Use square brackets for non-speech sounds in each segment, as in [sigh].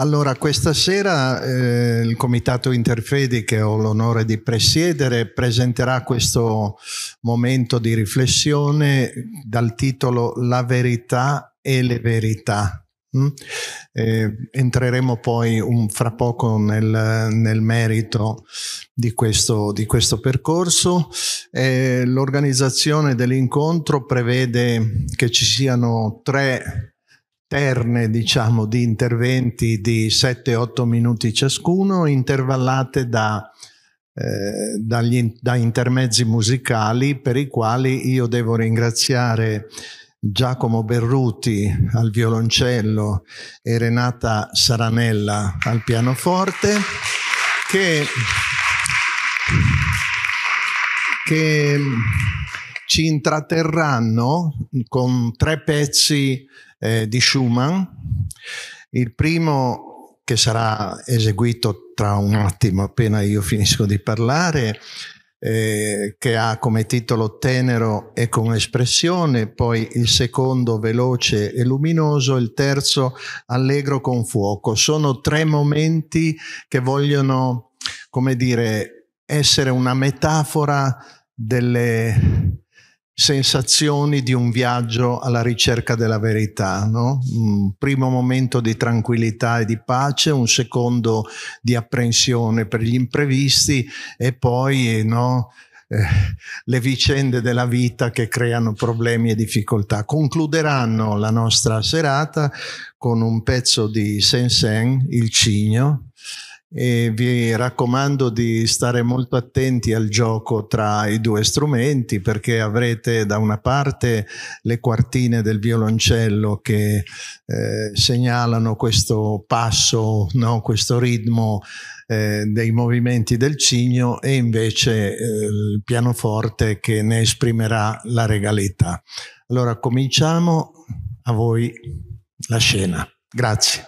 Allora, questa sera eh, il Comitato Interfedi, che ho l'onore di presiedere, presenterà questo momento di riflessione dal titolo La verità e le verità. Mm? Eh, entreremo poi un, fra poco nel, nel merito di questo, di questo percorso. Eh, l'organizzazione dell'incontro prevede che ci siano tre terne diciamo di interventi di 7-8 minuti ciascuno intervallate da, eh, dagli, da intermezzi musicali per i quali io devo ringraziare Giacomo Berruti al violoncello e Renata Saranella al pianoforte, che, che ci intratterranno con tre pezzi eh, di Schumann. Il primo, che sarà eseguito tra un attimo appena io finisco di parlare, eh, che ha come titolo Tenero e con espressione, poi il secondo veloce e luminoso, il terzo allegro con fuoco. Sono tre momenti che vogliono, come dire, essere una metafora delle sensazioni di un viaggio alla ricerca della verità, no? un mm, primo momento di tranquillità e di pace, un secondo di apprensione per gli imprevisti e poi no, eh, le vicende della vita che creano problemi e difficoltà. Concluderanno la nostra serata con un pezzo di Sen Sen, il cigno, e vi raccomando di stare molto attenti al gioco tra i due strumenti perché avrete da una parte le quartine del violoncello che eh, segnalano questo passo, no? questo ritmo eh, dei movimenti del cigno e invece eh, il pianoforte che ne esprimerà la regalità. Allora cominciamo a voi la scena. Grazie.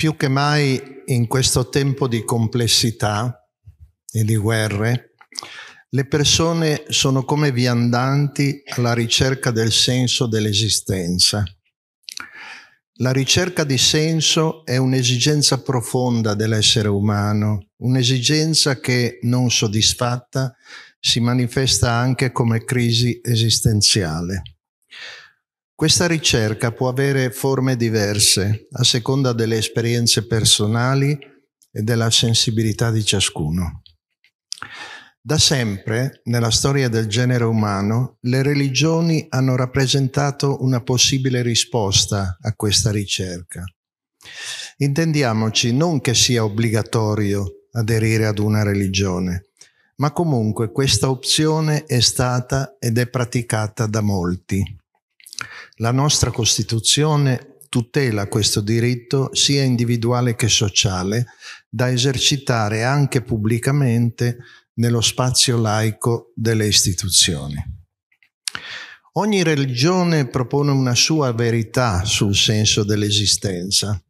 più che mai in questo tempo di complessità e di guerre, le persone sono come viandanti alla ricerca del senso dell'esistenza. La ricerca di senso è un'esigenza profonda dell'essere umano, un'esigenza che non soddisfatta si manifesta anche come crisi esistenziale. Questa ricerca può avere forme diverse a seconda delle esperienze personali e della sensibilità di ciascuno. Da sempre, nella storia del genere umano, le religioni hanno rappresentato una possibile risposta a questa ricerca. Intendiamoci non che sia obbligatorio aderire ad una religione, ma comunque questa opzione è stata ed è praticata da molti. La nostra Costituzione tutela questo diritto sia individuale che sociale da esercitare anche pubblicamente nello spazio laico delle istituzioni. Ogni religione propone una sua verità sul senso dell'esistenza,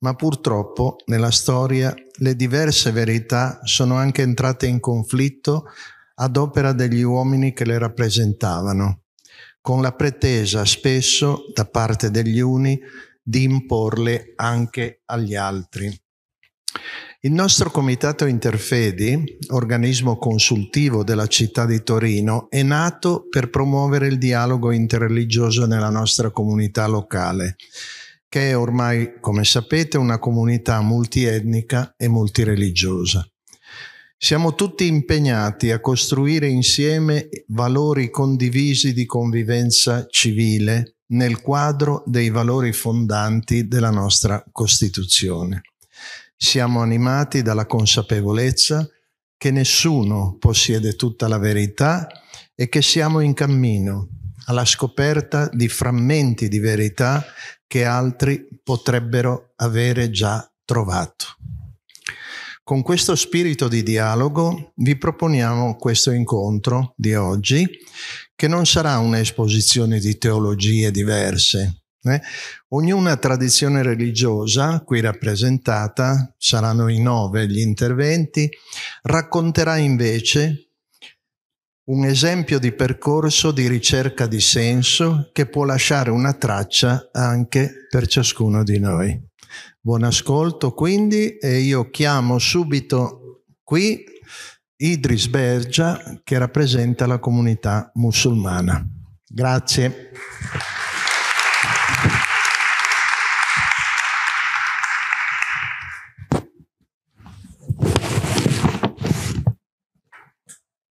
ma purtroppo nella storia le diverse verità sono anche entrate in conflitto ad opera degli uomini che le rappresentavano con la pretesa spesso da parte degli uni di imporle anche agli altri. Il nostro comitato Interfedi, organismo consultivo della città di Torino, è nato per promuovere il dialogo interreligioso nella nostra comunità locale, che è ormai, come sapete, una comunità multietnica e multireligiosa. Siamo tutti impegnati a costruire insieme valori condivisi di convivenza civile nel quadro dei valori fondanti della nostra Costituzione. Siamo animati dalla consapevolezza che nessuno possiede tutta la verità e che siamo in cammino alla scoperta di frammenti di verità che altri potrebbero avere già trovato. Con questo spirito di dialogo vi proponiamo questo incontro di oggi, che non sarà un'esposizione di teologie diverse. Eh? Ognuna tradizione religiosa, qui rappresentata, saranno i nove gli interventi, racconterà invece un esempio di percorso di ricerca di senso che può lasciare una traccia anche per ciascuno di noi. Buon ascolto quindi e io chiamo subito qui Idris Bergia che rappresenta la comunità musulmana. Grazie.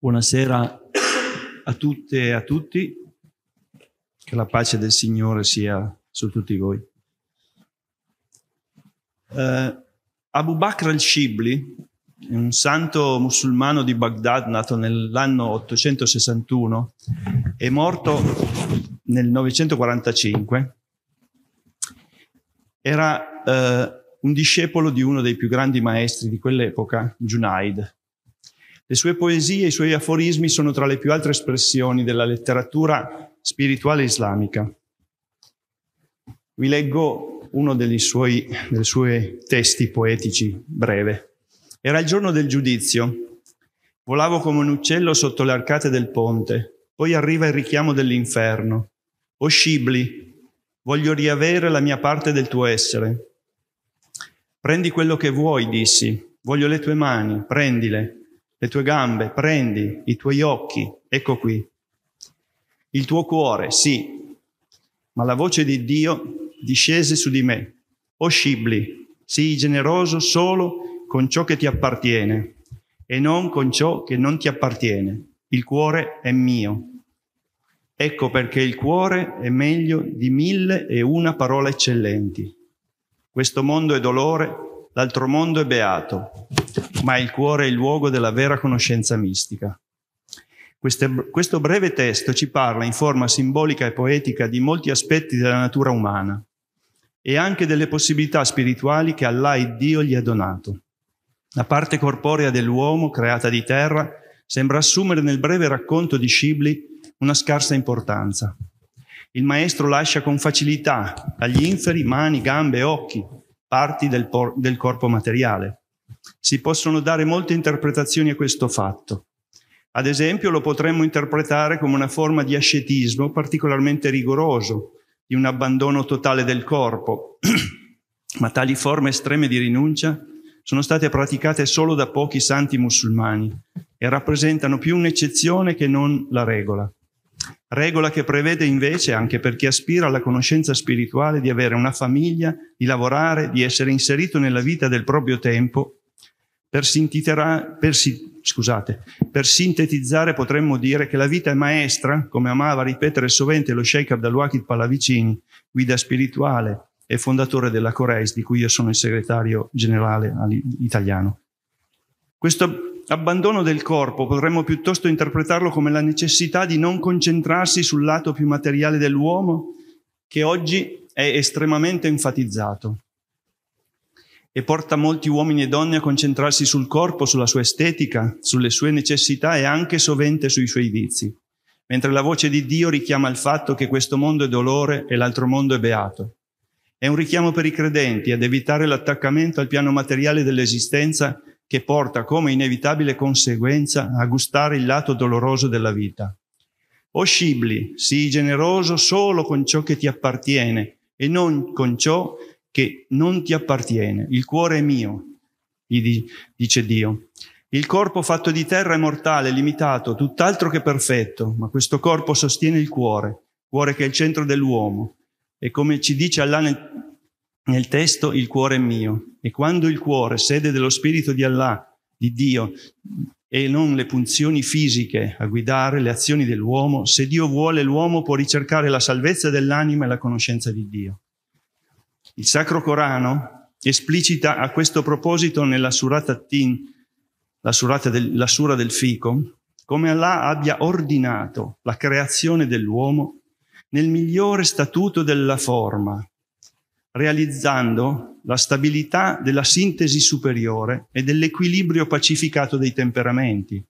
Buonasera a tutte e a tutti, che la pace del Signore sia su tutti voi. Eh, Abu Bakr al-Shibli, un santo musulmano di Baghdad nato nell'anno 861 e morto nel 945, era eh, un discepolo di uno dei più grandi maestri di quell'epoca, Junaid. Le sue poesie e i suoi aforismi sono tra le più altre espressioni della letteratura spirituale islamica. Vi leggo uno dei suoi testi poetici breve. Era il giorno del giudizio. Volavo come un uccello sotto le arcate del ponte. Poi arriva il richiamo dell'inferno. O scibli, voglio riavere la mia parte del tuo essere. Prendi quello che vuoi, dissi. Voglio le tue mani, prendile. Le tue gambe, prendi. I tuoi occhi, ecco qui. Il tuo cuore, sì. Ma la voce di Dio discese su di me. O scibili, sii generoso solo con ciò che ti appartiene e non con ciò che non ti appartiene. Il cuore è mio. Ecco perché il cuore è meglio di mille e una parole eccellenti. Questo mondo è dolore, l'altro mondo è beato, ma il cuore è il luogo della vera conoscenza mistica. Questo breve testo ci parla in forma simbolica e poetica di molti aspetti della natura umana e anche delle possibilità spirituali che Allah e Dio gli ha donato. La parte corporea dell'uomo, creata di terra, sembra assumere nel breve racconto di Shibli una scarsa importanza. Il maestro lascia con facilità agli inferi mani, gambe, occhi, parti del, por- del corpo materiale. Si possono dare molte interpretazioni a questo fatto. Ad esempio lo potremmo interpretare come una forma di ascetismo particolarmente rigoroso, di un abbandono totale del corpo, [clears throat] ma tali forme estreme di rinuncia sono state praticate solo da pochi santi musulmani e rappresentano più un'eccezione che non la regola. Regola che prevede invece, anche per chi aspira alla conoscenza spirituale, di avere una famiglia, di lavorare, di essere inserito nella vita del proprio tempo per, si, scusate, per sintetizzare potremmo dire che la vita è maestra, come amava ripetere sovente lo sheikh Abdalwakid Pallavicini, guida spirituale e fondatore della Coreis, di cui io sono il segretario generale italiano. Questo abbandono del corpo potremmo piuttosto interpretarlo come la necessità di non concentrarsi sul lato più materiale dell'uomo, che oggi è estremamente enfatizzato e porta molti uomini e donne a concentrarsi sul corpo, sulla sua estetica, sulle sue necessità e anche sovente sui suoi vizi, mentre la voce di Dio richiama il fatto che questo mondo è dolore e l'altro mondo è beato. È un richiamo per i credenti ad evitare l'attaccamento al piano materiale dell'esistenza che porta come inevitabile conseguenza a gustare il lato doloroso della vita. O scibli, sii generoso solo con ciò che ti appartiene e non con ciò che non ti appartiene. Il cuore è mio, gli dice Dio. Il corpo fatto di terra è mortale, limitato, tutt'altro che perfetto, ma questo corpo sostiene il cuore, cuore che è il centro dell'uomo. E come ci dice Allah nel, nel testo, il cuore è mio. E quando il cuore, sede dello spirito di Allah, di Dio, e non le funzioni fisiche a guidare le azioni dell'uomo, se Dio vuole l'uomo può ricercare la salvezza dell'anima e la conoscenza di Dio. Il Sacro Corano esplicita a questo proposito nella Surata Tin, la, surata del, la Sura del Fico, come Allah abbia ordinato la creazione dell'uomo nel migliore statuto della forma, realizzando la stabilità della sintesi superiore e dell'equilibrio pacificato dei temperamenti.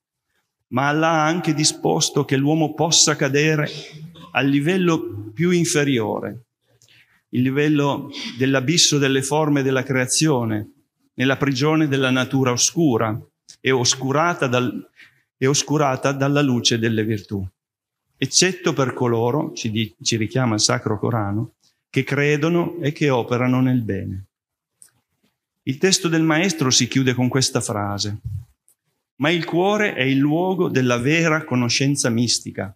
Ma Allah ha anche disposto che l'uomo possa cadere al livello più inferiore, il livello dell'abisso delle forme della creazione, nella prigione della natura oscura e oscurata, dal, e oscurata dalla luce delle virtù, eccetto per coloro, ci, di, ci richiama il Sacro Corano, che credono e che operano nel bene. Il testo del Maestro si chiude con questa frase, ma il cuore è il luogo della vera conoscenza mistica,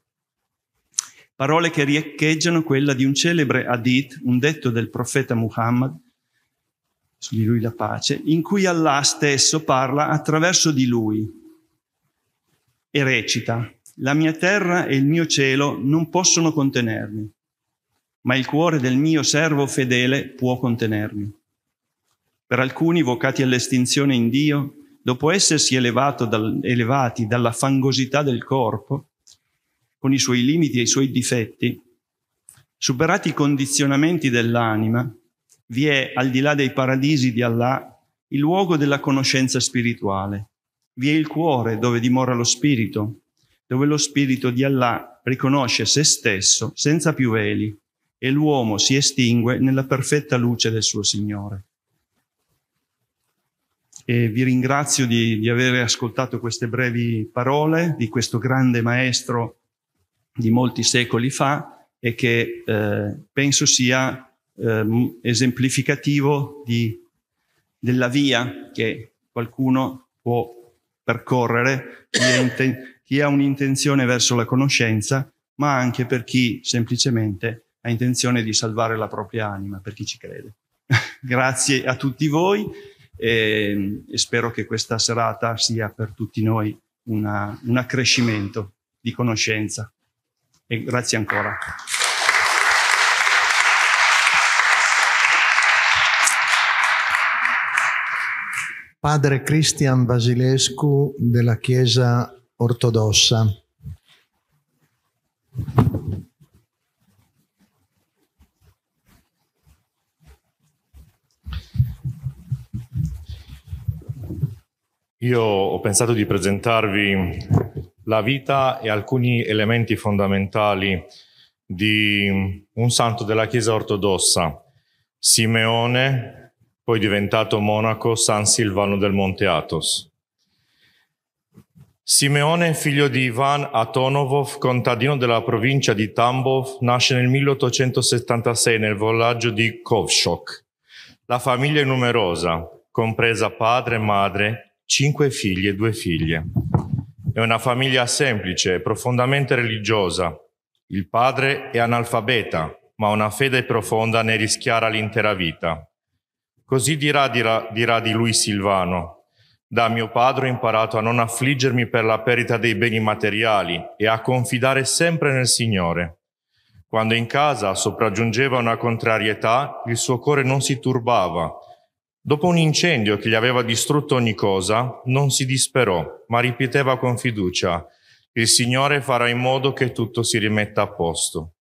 parole che riecheggiano quella di un celebre hadith, un detto del profeta Muhammad, su di lui la pace, in cui Allah stesso parla attraverso di lui e recita, la mia terra e il mio cielo non possono contenermi, ma il cuore del mio servo fedele può contenermi. Per alcuni vocati all'estinzione in Dio, dopo essersi dal, elevati dalla fangosità del corpo, con i suoi limiti e i suoi difetti, superati i condizionamenti dell'anima, vi è, al di là dei paradisi di Allah, il luogo della conoscenza spirituale. Vi è il cuore dove dimora lo spirito, dove lo spirito di Allah riconosce se stesso senza più veli e l'uomo si estingue nella perfetta luce del suo Signore. E vi ringrazio di, di aver ascoltato queste brevi parole di questo grande maestro di molti secoli fa e che eh, penso sia eh, esemplificativo di, della via che qualcuno può percorrere chi, chi ha un'intenzione verso la conoscenza, ma anche per chi semplicemente ha intenzione di salvare la propria anima, per chi ci crede. [laughs] Grazie a tutti voi e, e, spero che questa serata sia per tutti noi una, un accrescimento di conoscenza e grazie ancora. Padre Cristian Basilescu della Chiesa Ortodossa. Io ho pensato di presentarvi la vita e alcuni elementi fondamentali di un santo della Chiesa ortodossa, Simeone, poi diventato monaco San Silvano del Monte Athos. Simeone, figlio di Ivan Atonovov, contadino della provincia di Tambov, nasce nel 1876 nel villaggio di Kovshok. La famiglia è numerosa, compresa padre, madre, cinque figli e due figlie. È una famiglia semplice, profondamente religiosa. Il padre è analfabeta, ma una fede profonda ne rischiara l'intera vita. Così dirà, dirà, dirà di lui Silvano. Da mio padre ho imparato a non affliggermi per la perdita dei beni materiali e a confidare sempre nel Signore. Quando in casa sopraggiungeva una contrarietà, il suo cuore non si turbava, Dopo un incendio che gli aveva distrutto ogni cosa, non si disperò, ma ripeteva con fiducia, il Signore farà in modo che tutto si rimetta a posto.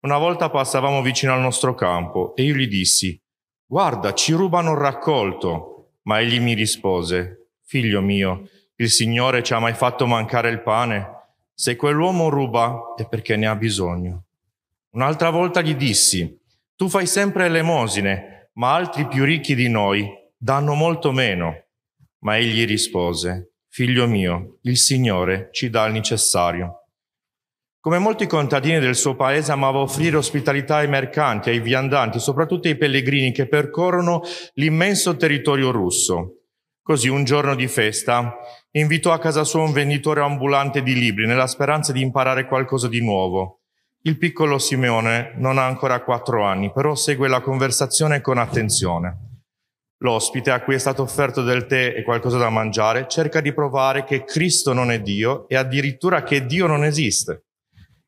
Una volta passavamo vicino al nostro campo e io gli dissi, guarda, ci rubano il raccolto. Ma egli mi rispose, figlio mio, il Signore ci ha mai fatto mancare il pane? Se quell'uomo ruba è perché ne ha bisogno. Un'altra volta gli dissi, tu fai sempre elemosine, ma altri più ricchi di noi danno molto meno. Ma egli rispose, Figlio mio, il Signore ci dà il necessario. Come molti contadini del suo paese amava offrire ospitalità ai mercanti, ai viandanti, soprattutto ai pellegrini che percorrono l'immenso territorio russo. Così un giorno di festa invitò a casa sua un venditore ambulante di libri nella speranza di imparare qualcosa di nuovo. Il piccolo Simeone non ha ancora quattro anni, però segue la conversazione con attenzione. L'ospite a cui è stato offerto del tè e qualcosa da mangiare cerca di provare che Cristo non è Dio e addirittura che Dio non esiste.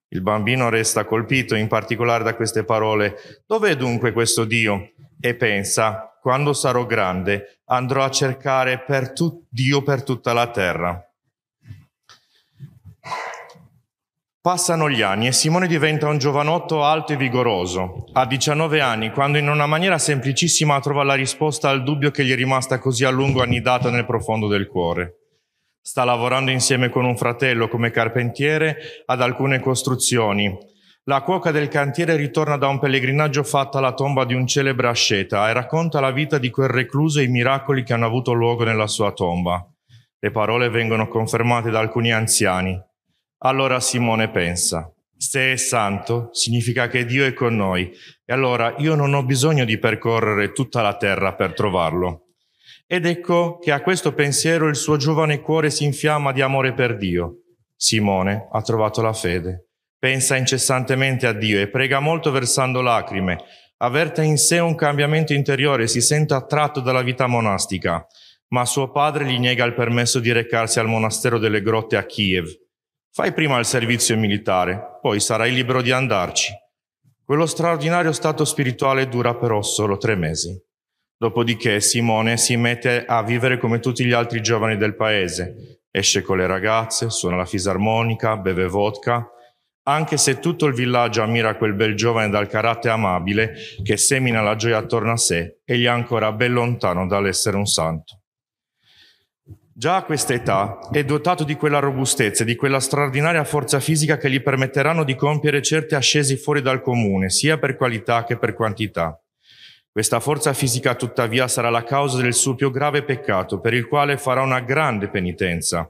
Il bambino resta colpito in particolare da queste parole. Dov'è dunque questo Dio? E pensa, quando sarò grande andrò a cercare per Dio per tutta la terra. Passano gli anni e Simone diventa un giovanotto alto e vigoroso. Ha 19 anni, quando in una maniera semplicissima trova la risposta al dubbio che gli è rimasta così a lungo annidata nel profondo del cuore. Sta lavorando insieme con un fratello come carpentiere ad alcune costruzioni. La cuoca del cantiere ritorna da un pellegrinaggio fatto alla tomba di un celebre asceta e racconta la vita di quel recluso e i miracoli che hanno avuto luogo nella sua tomba. Le parole vengono confermate da alcuni anziani, allora Simone pensa, se è santo significa che Dio è con noi e allora io non ho bisogno di percorrere tutta la terra per trovarlo. Ed ecco che a questo pensiero il suo giovane cuore si infiamma di amore per Dio. Simone ha trovato la fede, pensa incessantemente a Dio e prega molto versando lacrime, avverte in sé un cambiamento interiore, si sente attratto dalla vita monastica, ma suo padre gli nega il permesso di recarsi al monastero delle grotte a Kiev Fai prima il servizio militare, poi sarai libero di andarci. Quello straordinario stato spirituale dura però solo tre mesi. Dopodiché Simone si mette a vivere come tutti gli altri giovani del paese. Esce con le ragazze, suona la fisarmonica, beve vodka. Anche se tutto il villaggio ammira quel bel giovane dal carattere amabile che semina la gioia attorno a sé, egli è ancora ben lontano dall'essere un santo. Già a questa età è dotato di quella robustezza e di quella straordinaria forza fisica che gli permetteranno di compiere certe ascesi fuori dal comune, sia per qualità che per quantità. Questa forza fisica tuttavia sarà la causa del suo più grave peccato, per il quale farà una grande penitenza.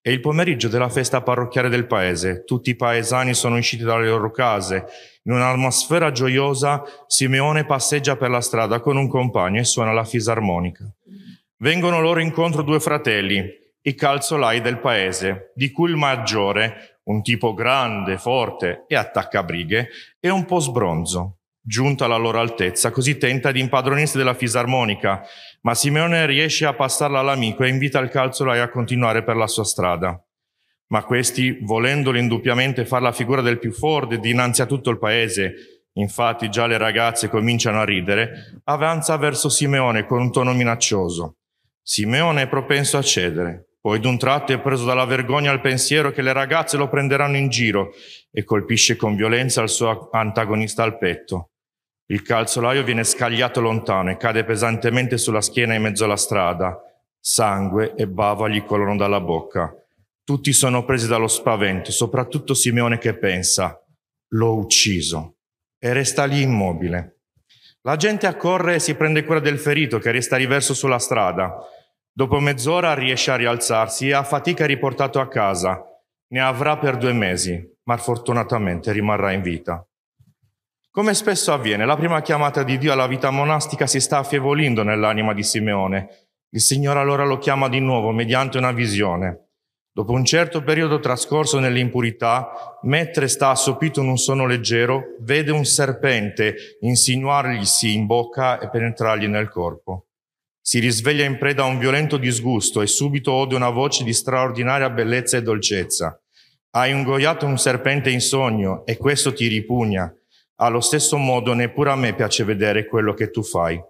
È il pomeriggio della festa parrocchiale del paese. Tutti i paesani sono usciti dalle loro case. In un'atmosfera gioiosa, Simeone passeggia per la strada con un compagno e suona la fisarmonica. Vengono loro incontro due fratelli, i calzolai del paese, di cui il maggiore, un tipo grande, forte e attaccabrighe, è un po' sbronzo. Giunta alla loro altezza, così tenta di impadronirsi della fisarmonica, ma Simeone riesce a passarla all'amico e invita il calzolai a continuare per la sua strada. Ma questi, volendolo indubbiamente far la figura del più forte dinanzi a tutto il paese, infatti già le ragazze cominciano a ridere, avanza verso Simeone con un tono minaccioso. Simeone è propenso a cedere, poi d'un tratto è preso dalla vergogna al pensiero che le ragazze lo prenderanno in giro e colpisce con violenza il suo antagonista al petto. Il calzolaio viene scagliato lontano e cade pesantemente sulla schiena in mezzo alla strada. Sangue e bava gli colano dalla bocca. Tutti sono presi dallo spavento, soprattutto Simeone che pensa, l'ho ucciso, e resta lì immobile. La gente accorre e si prende cura del ferito che resta riverso sulla strada. Dopo mezz'ora riesce a rialzarsi e a fatica è riportato a casa. Ne avrà per due mesi, ma fortunatamente rimarrà in vita. Come spesso avviene, la prima chiamata di Dio alla vita monastica si sta affievolendo nell'anima di Simeone. Il Signore allora lo chiama di nuovo mediante una visione. Dopo un certo periodo trascorso nell'impurità, mentre sta assopito in un sonno leggero, vede un serpente insinuarglisi in bocca e penetrargli nel corpo. Si risveglia in preda a un violento disgusto e subito ode una voce di straordinaria bellezza e dolcezza. Hai ingoiato un serpente in sogno e questo ti ripugna. Allo stesso modo neppure a me piace vedere quello che tu fai.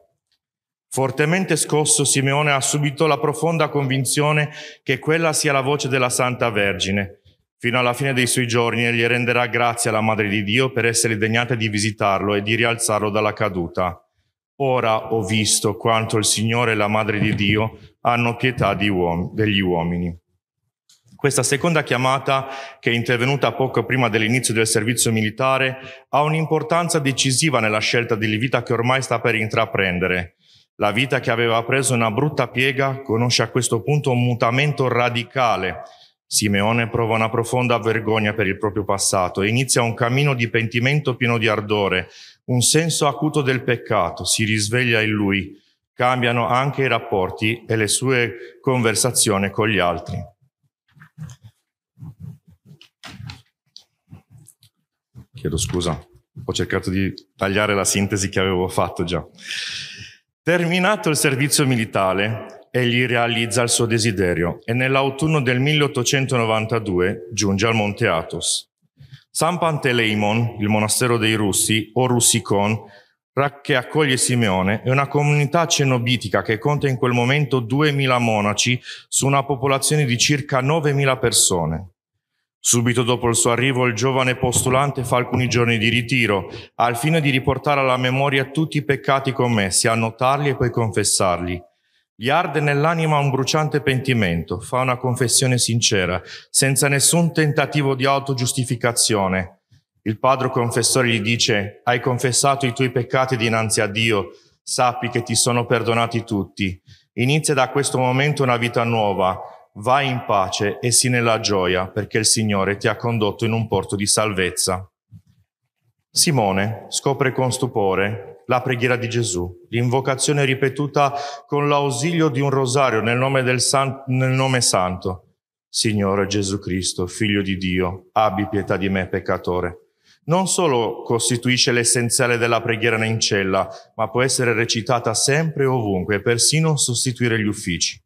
Fortemente scosso, Simeone ha subito la profonda convinzione che quella sia la voce della Santa Vergine. Fino alla fine dei suoi giorni egli renderà grazie alla Madre di Dio per essere degnata di visitarlo e di rialzarlo dalla caduta. Ora ho visto quanto il Signore e la Madre di Dio hanno pietà di uom- degli uomini. Questa seconda chiamata, che è intervenuta poco prima dell'inizio del servizio militare, ha un'importanza decisiva nella scelta della vita che ormai sta per intraprendere. La vita che aveva preso una brutta piega conosce a questo punto un mutamento radicale. Simeone prova una profonda vergogna per il proprio passato e inizia un cammino di pentimento pieno di ardore, un senso acuto del peccato si risveglia in lui, cambiano anche i rapporti e le sue conversazioni con gli altri. Chiedo scusa, ho cercato di tagliare la sintesi che avevo fatto già. Terminato il servizio militare, egli realizza il suo desiderio e nell'autunno del 1892 giunge al Monte Athos. San Panteleimon, il monastero dei Russi, o Russicon, che accoglie Simeone, è una comunità cenobitica che conta in quel momento 2.000 monaci su una popolazione di circa 9.000 persone. Subito dopo il suo arrivo il giovane postulante fa alcuni giorni di ritiro, al fine di riportare alla memoria tutti i peccati commessi, annotarli e poi confessarli. Gli arde nell'anima un bruciante pentimento, fa una confessione sincera, senza nessun tentativo di autogiustificazione. Il padre confessore gli dice, hai confessato i tuoi peccati dinanzi a Dio, sappi che ti sono perdonati tutti. Inizia da questo momento una vita nuova, vai in pace e sii nella gioia, perché il Signore ti ha condotto in un porto di salvezza. Simone scopre con stupore la preghiera di Gesù, l'invocazione ripetuta con l'ausilio di un rosario nel nome, del san- nel nome santo. Signore Gesù Cristo, Figlio di Dio, abbi pietà di me peccatore non solo costituisce l'essenziale della preghiera in cella, ma può essere recitata sempre e ovunque, persino sostituire gli uffici.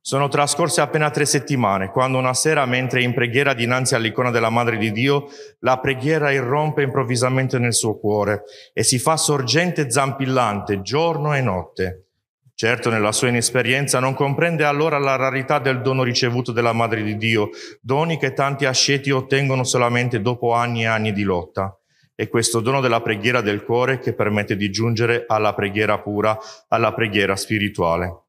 Sono trascorse appena tre settimane, quando una sera, mentre in preghiera dinanzi all'icona della Madre di Dio, la preghiera irrompe improvvisamente nel suo cuore e si fa sorgente zampillante giorno e notte. Certo, nella sua inesperienza non comprende allora la rarità del dono ricevuto dalla Madre di Dio, doni che tanti asceti ottengono solamente dopo anni e anni di lotta. È questo dono della preghiera del cuore che permette di giungere alla preghiera pura, alla preghiera spirituale.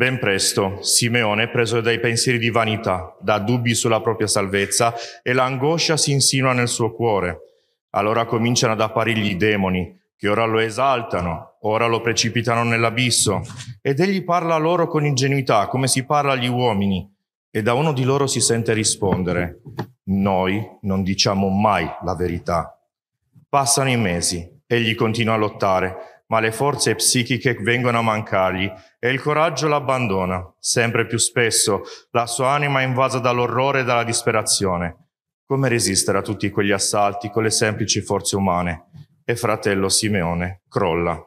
Ben presto Simeone, preso dai pensieri di vanità, da dubbi sulla propria salvezza e l'angoscia si insinua nel suo cuore. Allora cominciano ad apparirgli i demoni, che ora lo esaltano, ora lo precipitano nell'abisso, ed egli parla loro con ingenuità, come si parla agli uomini, e da uno di loro si sente rispondere, noi non diciamo mai la verità. Passano i mesi, egli continua a lottare, ma le forze psichiche vengono a mancargli e il coraggio l'abbandona. Sempre più spesso la sua anima è invasa dall'orrore e dalla disperazione. Come resistere a tutti quegli assalti con le semplici forze umane? E fratello Simeone crolla.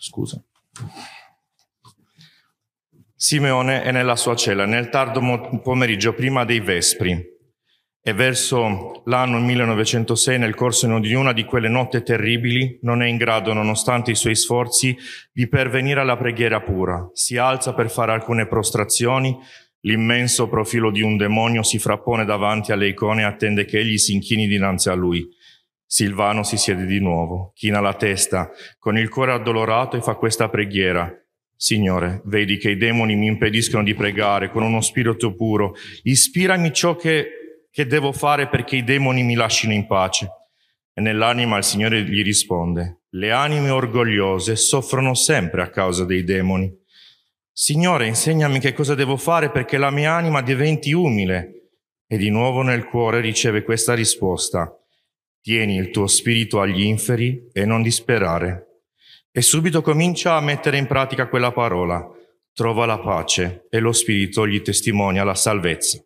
Scusa. Simeone è nella sua cella nel tardo pomeriggio prima dei Vespri. E verso l'anno 1906, nel corso di una di quelle notte terribili, non è in grado, nonostante i suoi sforzi, di pervenire alla preghiera pura. Si alza per fare alcune prostrazioni, l'immenso profilo di un demonio si frappone davanti alle icone e attende che egli si inchini dinanzi a lui. Silvano si siede di nuovo, china la testa, con il cuore addolorato e fa questa preghiera. Signore, vedi che i demoni mi impediscono di pregare con uno spirito puro. Ispirami ciò che che devo fare perché i demoni mi lascino in pace? E nell'anima il Signore gli risponde, le anime orgogliose soffrono sempre a causa dei demoni. Signore, insegnami che cosa devo fare perché la mia anima diventi umile. E di nuovo nel cuore riceve questa risposta. Tieni il tuo spirito agli inferi e non disperare. E subito comincia a mettere in pratica quella parola. Trova la pace e lo spirito gli testimonia la salvezza.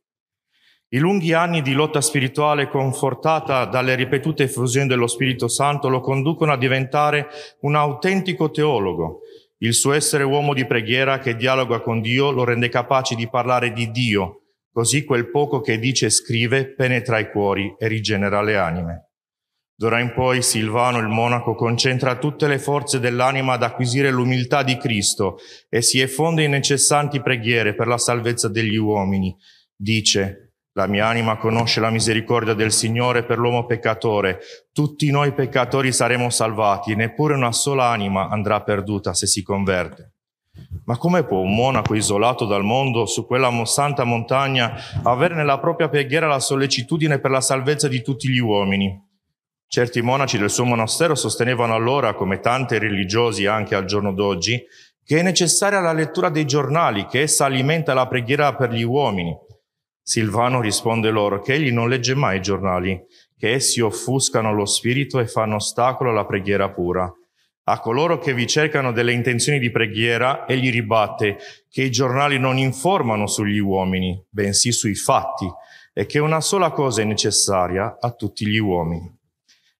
I lunghi anni di lotta spirituale confortata dalle ripetute effusioni dello Spirito Santo lo conducono a diventare un autentico teologo. Il suo essere uomo di preghiera che dialoga con Dio lo rende capace di parlare di Dio, così quel poco che dice e scrive penetra i cuori e rigenera le anime. D'ora in poi Silvano il monaco concentra tutte le forze dell'anima ad acquisire l'umiltà di Cristo e si effonde in incessanti preghiere per la salvezza degli uomini. Dice, la mia anima conosce la misericordia del Signore per l'uomo peccatore. Tutti noi peccatori saremo salvati, neppure una sola anima andrà perduta se si converte. Ma come può un monaco isolato dal mondo su quella santa montagna avere nella propria preghiera la sollecitudine per la salvezza di tutti gli uomini? Certi monaci del suo monastero sostenevano allora, come tanti religiosi anche al giorno d'oggi, che è necessaria la lettura dei giornali, che essa alimenta la preghiera per gli uomini. Silvano risponde loro che egli non legge mai i giornali, che essi offuscano lo spirito e fanno ostacolo alla preghiera pura. A coloro che vi cercano delle intenzioni di preghiera, egli ribatte che i giornali non informano sugli uomini, bensì sui fatti, e che una sola cosa è necessaria a tutti gli uomini.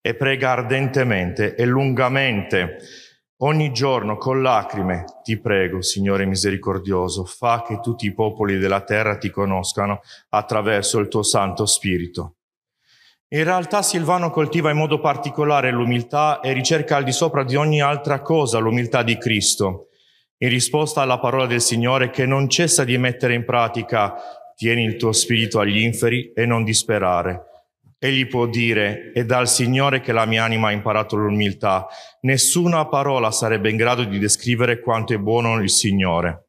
E prega ardentemente e lungamente Ogni giorno con lacrime ti prego, Signore misericordioso, fa che tutti i popoli della terra ti conoscano attraverso il tuo Santo Spirito. In realtà Silvano coltiva in modo particolare l'umiltà e ricerca al di sopra di ogni altra cosa l'umiltà di Cristo, in risposta alla parola del Signore che non cessa di mettere in pratica, tieni il tuo spirito agli inferi e non disperare. Egli può dire, è dal Signore che la mia anima ha imparato l'umiltà. Nessuna parola sarebbe in grado di descrivere quanto è buono il Signore.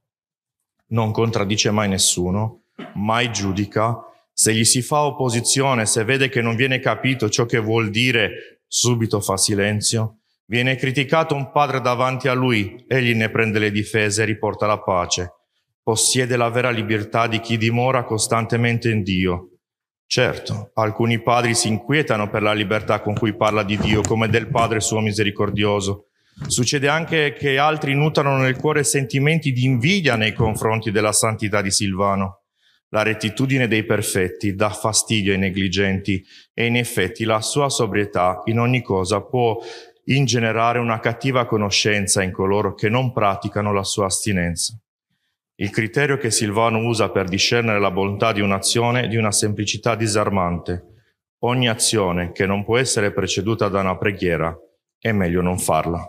Non contraddice mai nessuno, mai giudica. Se gli si fa opposizione, se vede che non viene capito ciò che vuol dire, subito fa silenzio. Viene criticato un padre davanti a lui, egli ne prende le difese e riporta la pace. Possiede la vera libertà di chi dimora costantemente in Dio. Certo, alcuni padri si inquietano per la libertà con cui parla di Dio, come del Padre suo misericordioso. Succede anche che altri nutrano nel cuore sentimenti di invidia nei confronti della santità di Silvano. La rettitudine dei perfetti dà fastidio ai negligenti e in effetti la sua sobrietà in ogni cosa può ingenerare una cattiva conoscenza in coloro che non praticano la sua astinenza. Il criterio che Silvano usa per discernere la bontà di un'azione è di una semplicità disarmante. Ogni azione che non può essere preceduta da una preghiera è meglio non farla.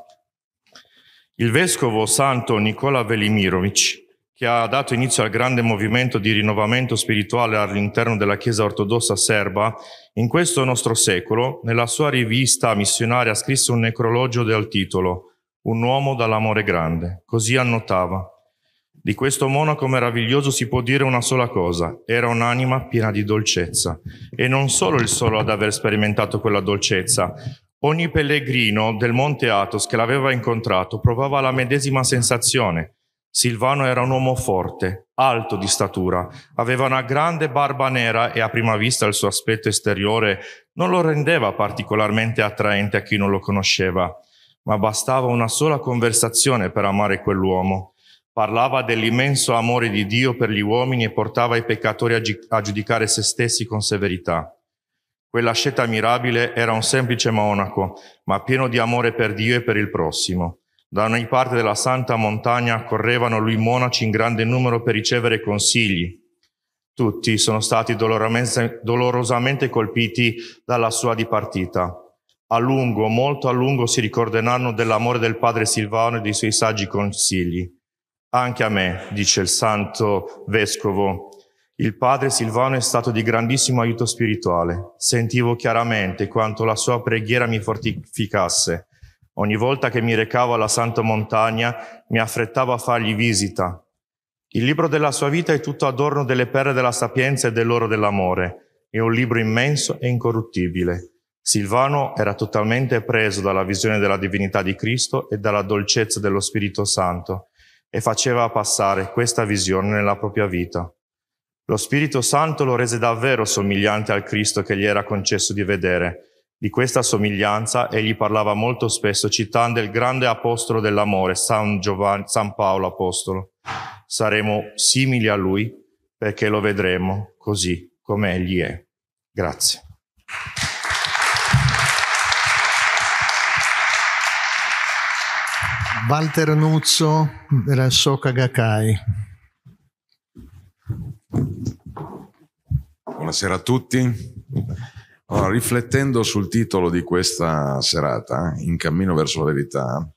Il vescovo santo Nicola Velimirovic, che ha dato inizio al grande movimento di rinnovamento spirituale all'interno della Chiesa ortodossa serba, in questo nostro secolo, nella sua rivista missionaria scrisse un necrologio del titolo Un uomo dall'amore grande. Così annotava. Di questo monaco meraviglioso si può dire una sola cosa, era un'anima piena di dolcezza. E non solo il solo ad aver sperimentato quella dolcezza. Ogni pellegrino del monte Athos che l'aveva incontrato provava la medesima sensazione. Silvano era un uomo forte, alto di statura, aveva una grande barba nera e a prima vista il suo aspetto esteriore non lo rendeva particolarmente attraente a chi non lo conosceva, ma bastava una sola conversazione per amare quell'uomo. Parlava dell'immenso amore di Dio per gli uomini e portava i peccatori a, giudicare se stessi con severità. Quella scelta mirabile era un semplice monaco, ma pieno di amore per Dio e per il prossimo. Da ogni parte della santa montagna correvano lui monaci in grande numero per ricevere consigli. Tutti sono stati dolorosamente colpiti dalla sua dipartita. A lungo, molto a lungo si ricorderanno dell'amore del padre Silvano e dei suoi saggi consigli. Anche a me, dice il santo vescovo, il padre Silvano è stato di grandissimo aiuto spirituale. Sentivo chiaramente quanto la sua preghiera mi fortificasse. Ogni volta che mi recavo alla Santa Montagna mi affrettavo a fargli visita. Il libro della sua vita è tutto adorno delle perle della sapienza e dell'oro dell'amore. È un libro immenso e incorruttibile. Silvano era totalmente preso dalla visione della divinità di Cristo e dalla dolcezza dello Spirito Santo e faceva passare questa visione nella propria vita. Lo Spirito Santo lo rese davvero somigliante al Cristo che gli era concesso di vedere. Di questa somiglianza egli parlava molto spesso citando il grande apostolo dell'amore, San, Giovanni, San Paolo Apostolo. Saremo simili a lui perché lo vedremo così come egli è. Grazie. Walter Nuzzo della Soka Gakkai. Buonasera a tutti. Allora, riflettendo sul titolo di questa serata, In cammino verso la verità,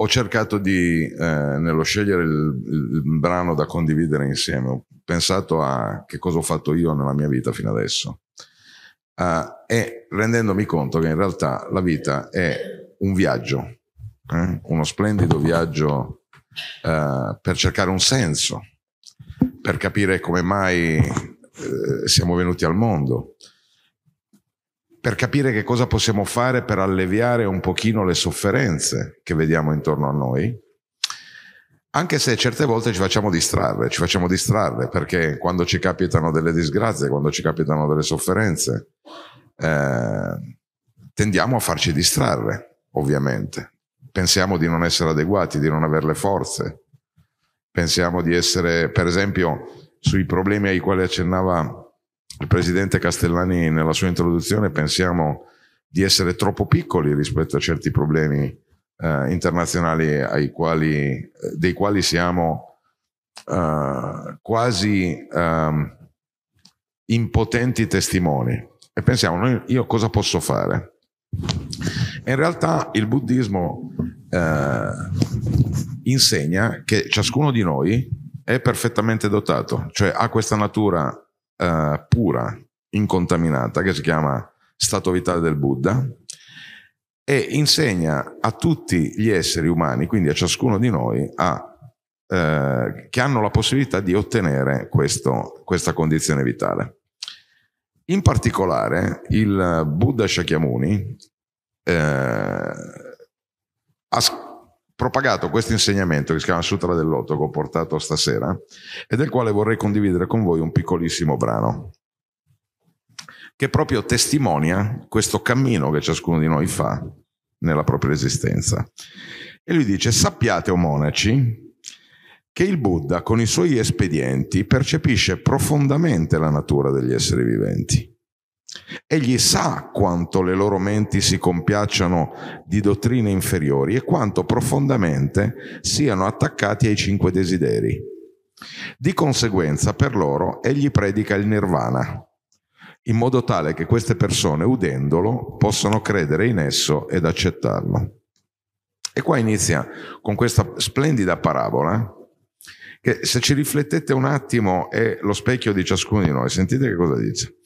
ho cercato di, eh, nello scegliere il, il brano da condividere insieme, ho pensato a che cosa ho fatto io nella mia vita fino adesso. Uh, e rendendomi conto che in realtà la vita è un viaggio eh? uno splendido viaggio eh, per cercare un senso, per capire come mai eh, siamo venuti al mondo, per capire che cosa possiamo fare per alleviare un pochino le sofferenze che vediamo intorno a noi, anche se certe volte ci facciamo distrarre, ci facciamo distrarre perché quando ci capitano delle disgrazie, quando ci capitano delle sofferenze, eh, tendiamo a farci distrarre, ovviamente pensiamo di non essere adeguati, di non avere le forze, pensiamo di essere, per esempio, sui problemi ai quali accennava il presidente Castellani nella sua introduzione, pensiamo di essere troppo piccoli rispetto a certi problemi eh, internazionali quali, eh, dei quali siamo eh, quasi eh, impotenti testimoni e pensiamo noi, io cosa posso fare? In realtà il buddismo eh, insegna che ciascuno di noi è perfettamente dotato, cioè ha questa natura eh, pura, incontaminata, che si chiama stato vitale del Buddha, e insegna a tutti gli esseri umani, quindi a ciascuno di noi, a, eh, che hanno la possibilità di ottenere questo, questa condizione vitale. In particolare, il Buddha Shakyamuni eh, ha propagato questo insegnamento che si chiama Sutra del Lotto che ho portato stasera e del quale vorrei condividere con voi un piccolissimo brano che proprio testimonia questo cammino che ciascuno di noi fa nella propria esistenza. E lui dice, sappiate o monaci che il Buddha con i suoi espedienti percepisce profondamente la natura degli esseri viventi Egli sa quanto le loro menti si compiacciano di dottrine inferiori e quanto profondamente siano attaccati ai cinque desideri. Di conseguenza, per loro, egli predica il nirvana, in modo tale che queste persone, udendolo, possano credere in esso ed accettarlo. E qua inizia con questa splendida parabola che se ci riflettete un attimo è lo specchio di ciascuno di noi. Sentite che cosa dice.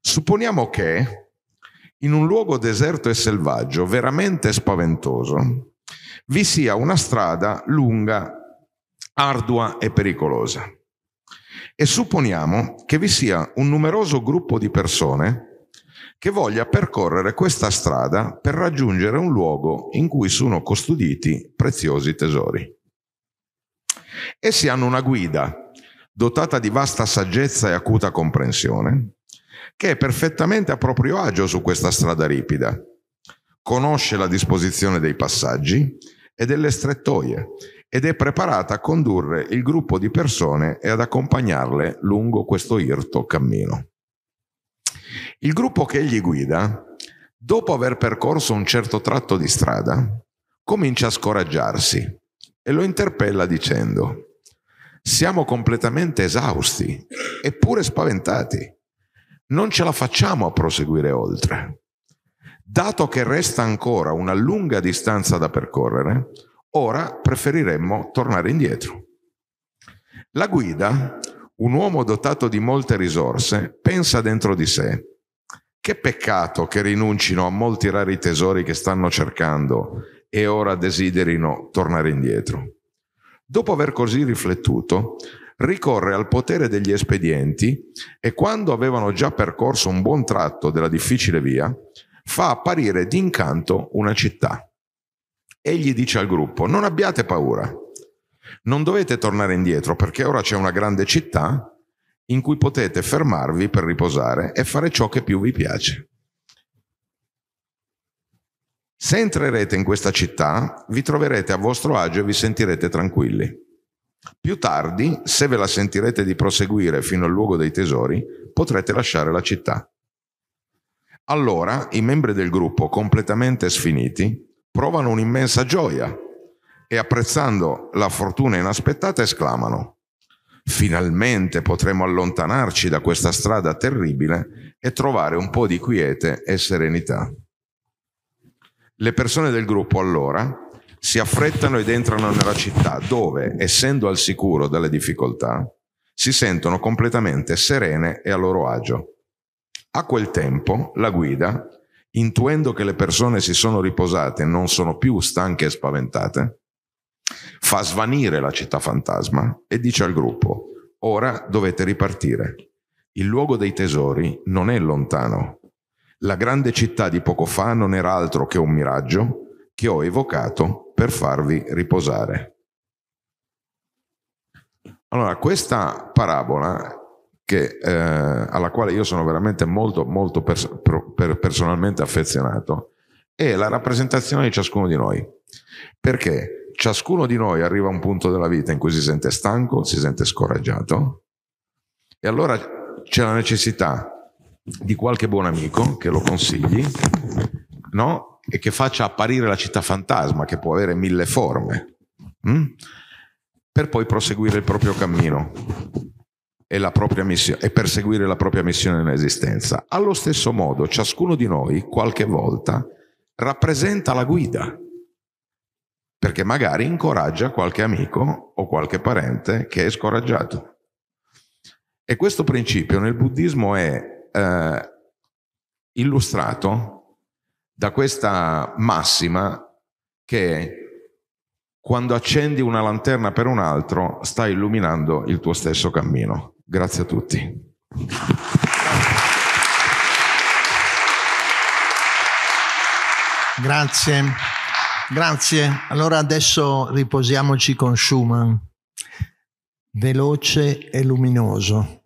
Supponiamo che in un luogo deserto e selvaggio, veramente spaventoso, vi sia una strada lunga, ardua e pericolosa. E supponiamo che vi sia un numeroso gruppo di persone che voglia percorrere questa strada per raggiungere un luogo in cui sono custoditi preziosi tesori. Essi hanno una guida dotata di vasta saggezza e acuta comprensione, che è perfettamente a proprio agio su questa strada ripida. Conosce la disposizione dei passaggi e delle strettoie ed è preparata a condurre il gruppo di persone e ad accompagnarle lungo questo irto cammino. Il gruppo che egli guida, dopo aver percorso un certo tratto di strada, comincia a scoraggiarsi e lo interpella dicendo siamo completamente esausti, eppure spaventati. Non ce la facciamo a proseguire oltre. Dato che resta ancora una lunga distanza da percorrere, ora preferiremmo tornare indietro. La guida, un uomo dotato di molte risorse, pensa dentro di sé. Che peccato che rinuncino a molti rari tesori che stanno cercando e ora desiderino tornare indietro. Dopo aver così riflettuto, ricorre al potere degli espedienti e quando avevano già percorso un buon tratto della difficile via, fa apparire d'incanto una città. Egli dice al gruppo, non abbiate paura, non dovete tornare indietro perché ora c'è una grande città in cui potete fermarvi per riposare e fare ciò che più vi piace. Se entrerete in questa città, vi troverete a vostro agio e vi sentirete tranquilli. Più tardi, se ve la sentirete di proseguire fino al luogo dei tesori, potrete lasciare la città. Allora i membri del gruppo, completamente sfiniti, provano un'immensa gioia e apprezzando la fortuna inaspettata esclamano Finalmente potremo allontanarci da questa strada terribile e trovare un po' di quiete e serenità. Le persone del gruppo allora si affrettano ed entrano nella città dove, essendo al sicuro dalle difficoltà, si sentono completamente serene e a loro agio. A quel tempo la guida, intuendo che le persone si sono riposate e non sono più stanche e spaventate, fa svanire la città fantasma e dice al gruppo, ora dovete ripartire. Il luogo dei tesori non è lontano, la grande città di poco fa non era altro che un miraggio che ho evocato per farvi riposare. Allora, questa parabola che, eh, alla quale io sono veramente molto, molto pers- per personalmente affezionato, è la rappresentazione di ciascuno di noi. Perché ciascuno di noi arriva a un punto della vita in cui si sente stanco, si sente scoraggiato, e allora c'è la necessità di qualche buon amico che lo consigli, no? E che faccia apparire la città fantasma, che può avere mille forme, mh? Mm? per poi proseguire il proprio cammino e, la propria missione, e perseguire la propria missione nell'esistenza. Allo stesso modo, ciascuno di noi, qualche volta, rappresenta la guida, perché magari incoraggia qualche amico o qualche parente che è scoraggiato. E questo principio nel buddismo è eh, illustrato da questa massima che quando accendi una lanterna per un altro stai illuminando il tuo stesso cammino. Grazie a tutti. Grazie, grazie. Allora adesso riposiamoci con Schumann, veloce e luminoso.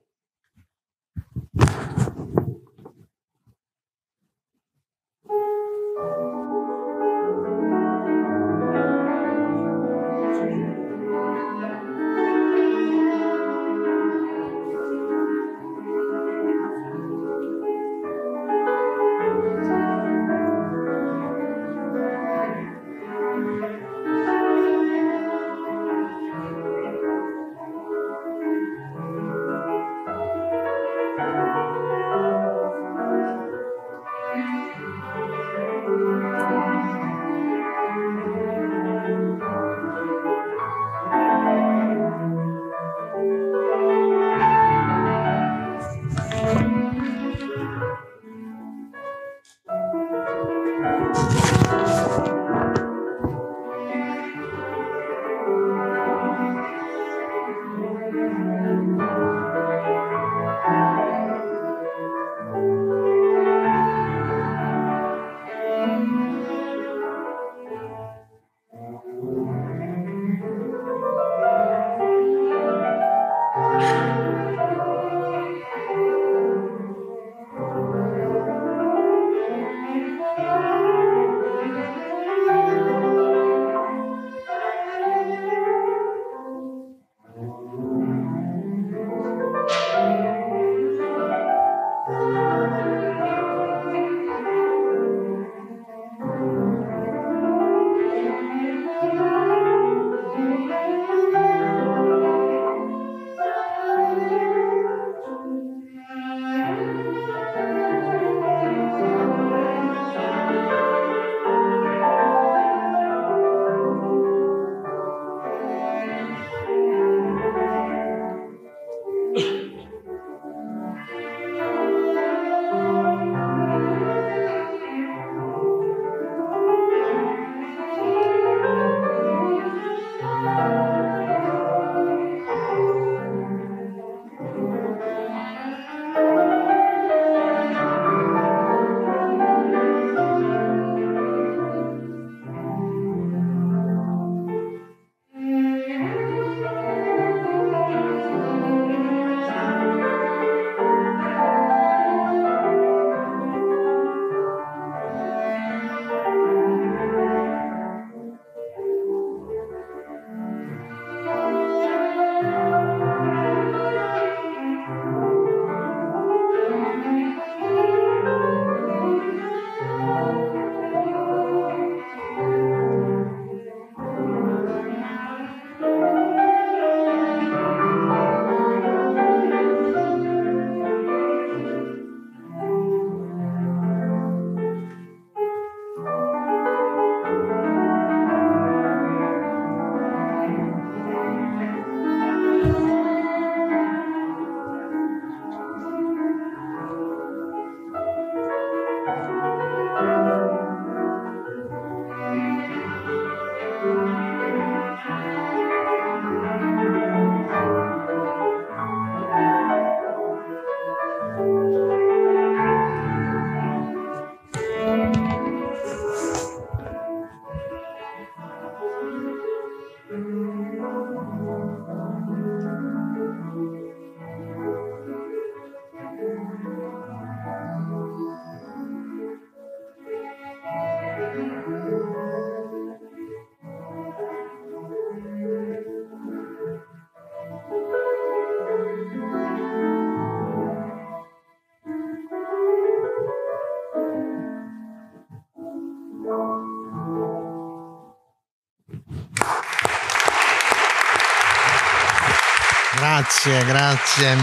Grazie, grazie.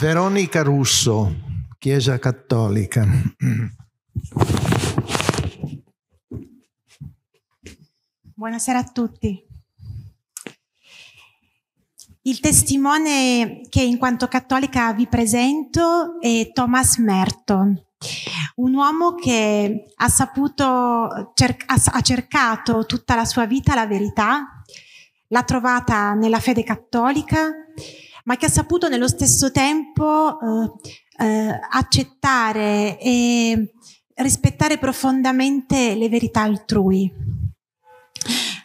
Veronica Russo, Chiesa Cattolica. Buonasera a tutti. Il testimone che in quanto cattolica vi presento è Thomas Merton, un uomo che ha saputo, cer- ha cercato tutta la sua vita la verità l'ha trovata nella fede cattolica, ma che ha saputo nello stesso tempo eh, eh, accettare e rispettare profondamente le verità altrui.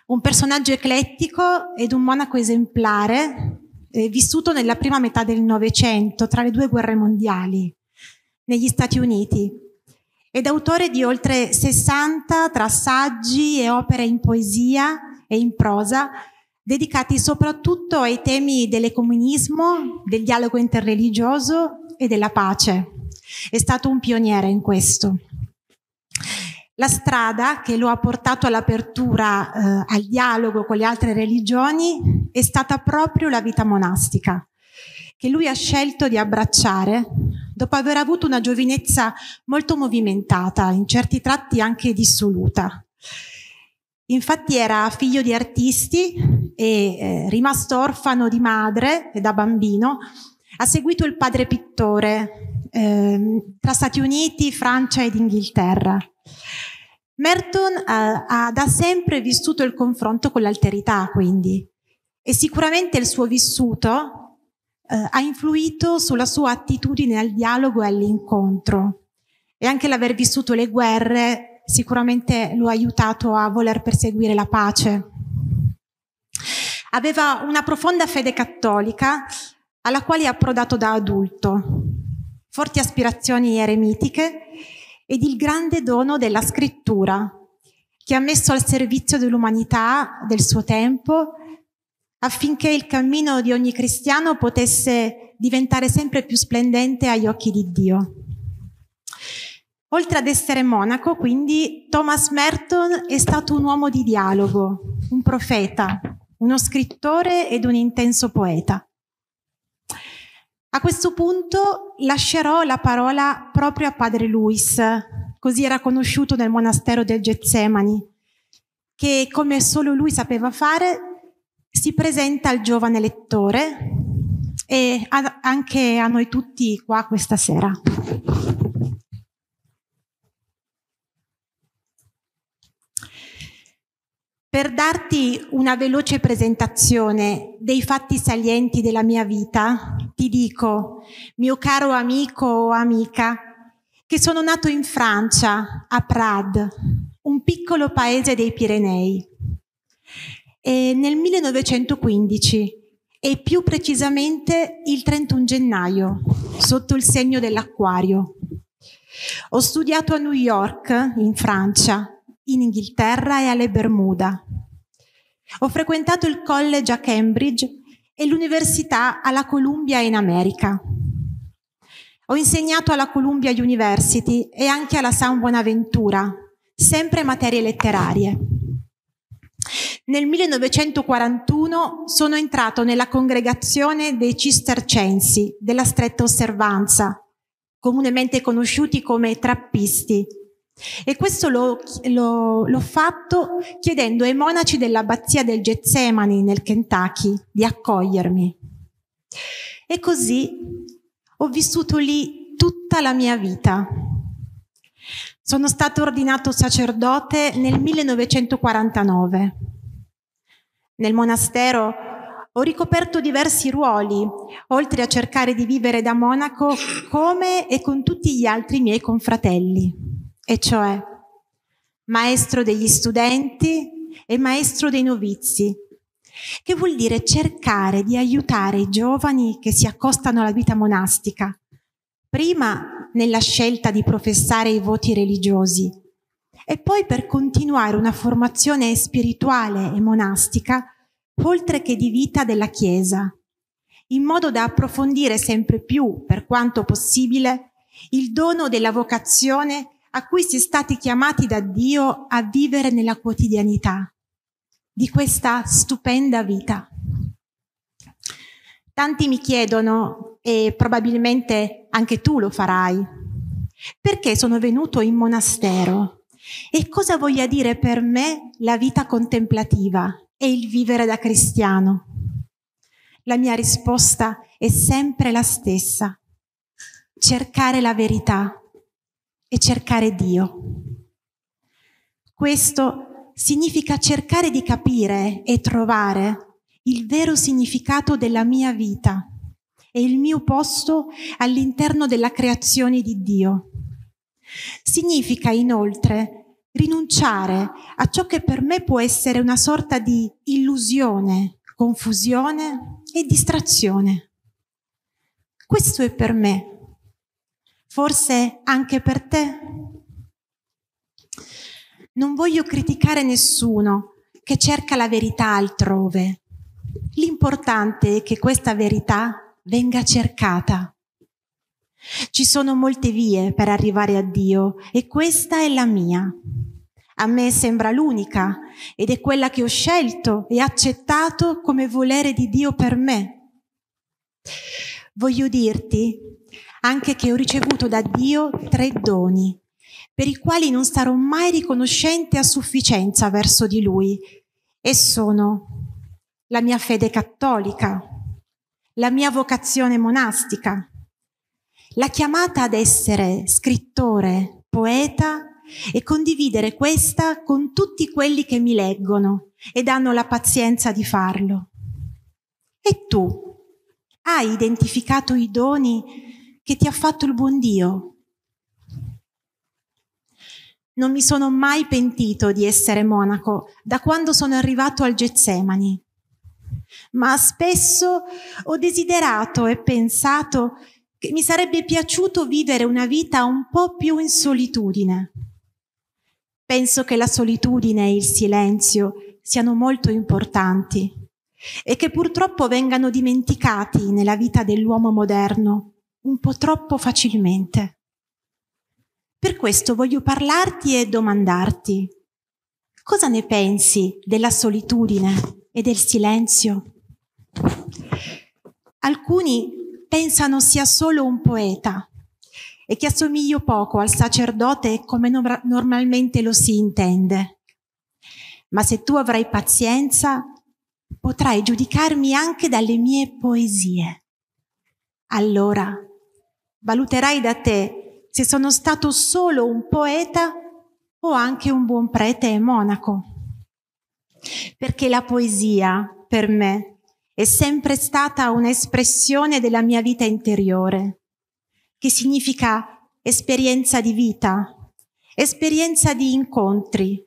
Un personaggio eclettico ed un monaco esemplare, eh, vissuto nella prima metà del Novecento, tra le due guerre mondiali, negli Stati Uniti, ed autore di oltre 60 tra saggi e opere in poesia e in prosa, dedicati soprattutto ai temi dell'ecumenismo, del dialogo interreligioso e della pace. È stato un pioniere in questo. La strada che lo ha portato all'apertura, eh, al dialogo con le altre religioni, è stata proprio la vita monastica, che lui ha scelto di abbracciare dopo aver avuto una giovinezza molto movimentata, in certi tratti anche dissoluta. Infatti era figlio di artisti e eh, rimasto orfano di madre e da bambino, ha seguito il padre pittore eh, tra Stati Uniti, Francia ed Inghilterra. Merton eh, ha da sempre vissuto il confronto con l'alterità, quindi, e sicuramente il suo vissuto eh, ha influito sulla sua attitudine al dialogo e all'incontro. E anche l'aver vissuto le guerre sicuramente lo ha aiutato a voler perseguire la pace. Aveva una profonda fede cattolica alla quale è approdato da adulto, forti aspirazioni eremitiche ed il grande dono della scrittura, che ha messo al servizio dell'umanità del suo tempo affinché il cammino di ogni cristiano potesse diventare sempre più splendente agli occhi di Dio. Oltre ad essere monaco, quindi, Thomas Merton è stato un uomo di dialogo, un profeta, uno scrittore ed un intenso poeta. A questo punto lascerò la parola proprio a padre Luis, così era conosciuto nel monastero del Getsemani, che come solo lui sapeva fare, si presenta al giovane lettore e anche a noi tutti qua questa sera. Per darti una veloce presentazione dei fatti salienti della mia vita, ti dico, mio caro amico o amica, che sono nato in Francia, a Prades, un piccolo paese dei Pirenei. E nel 1915 e più precisamente il 31 gennaio, sotto il segno dell'acquario. Ho studiato a New York, in Francia, in Inghilterra e alle Bermuda. Ho frequentato il college a Cambridge e l'università alla Columbia in America. Ho insegnato alla Columbia University e anche alla San Buonaventura, sempre materie letterarie. Nel 1941 sono entrato nella congregazione dei cistercensi della stretta osservanza, comunemente conosciuti come trappisti, e questo l'ho, l'ho, l'ho, fatto chiedendo ai monaci dell'abbazia del Getsemani nel Kentucky di accogliermi. E così ho vissuto lì tutta la mia vita. Sono stato ordinato sacerdote nel 1949. Nel monastero ho ricoperto diversi ruoli, oltre a cercare di vivere da monaco come e con tutti gli altri miei confratelli e cioè maestro degli studenti e maestro dei novizi, che vuol dire cercare di aiutare i giovani che si accostano alla vita monastica, prima nella scelta di professare i voti religiosi e poi per continuare una formazione spirituale e monastica oltre che di vita della Chiesa, in modo da approfondire sempre più, per quanto possibile, il dono della vocazione a cui si è stati chiamati da Dio a vivere nella quotidianità di questa stupenda vita. Tanti mi chiedono, e probabilmente anche tu lo farai, perché sono venuto in monastero e cosa voglia dire per me la vita contemplativa e il vivere da cristiano? La mia risposta è sempre la stessa, cercare la verità e cercare Dio. Questo significa cercare di capire e trovare il vero significato della mia vita e il mio posto all'interno della creazione di Dio. Significa inoltre rinunciare a ciò che per me può essere una sorta di illusione, confusione e distrazione. Questo è per me forse anche per te. Non voglio criticare nessuno che cerca la verità altrove. L'importante è che questa verità venga cercata. Ci sono molte vie per arrivare a Dio e questa è la mia. A me sembra l'unica ed è quella che ho scelto e accettato come volere di Dio per me. Voglio dirti anche che ho ricevuto da Dio tre doni, per i quali non sarò mai riconoscente a sufficienza verso di Lui, e sono la mia fede cattolica, la mia vocazione monastica, la chiamata ad essere scrittore, poeta e condividere questa con tutti quelli che mi leggono ed hanno la pazienza di farlo. E tu hai identificato i doni che ti ha fatto il buon Dio. Non mi sono mai pentito di essere monaco da quando sono arrivato al Getsemani, ma spesso ho desiderato e pensato che mi sarebbe piaciuto vivere una vita un po' più in solitudine. Penso che la solitudine e il silenzio siano molto importanti e che purtroppo vengano dimenticati nella vita dell'uomo moderno un po' troppo facilmente. Per questo voglio parlarti e domandarti, cosa ne pensi della solitudine e del silenzio? Alcuni pensano sia solo un poeta e che assomiglio poco al sacerdote come no- normalmente lo si intende. Ma se tu avrai pazienza, potrai giudicarmi anche dalle mie poesie. Allora Valuterai da te se sono stato solo un poeta o anche un buon prete e monaco. Perché la poesia, per me, è sempre stata un'espressione della mia vita interiore, che significa esperienza di vita, esperienza di incontri,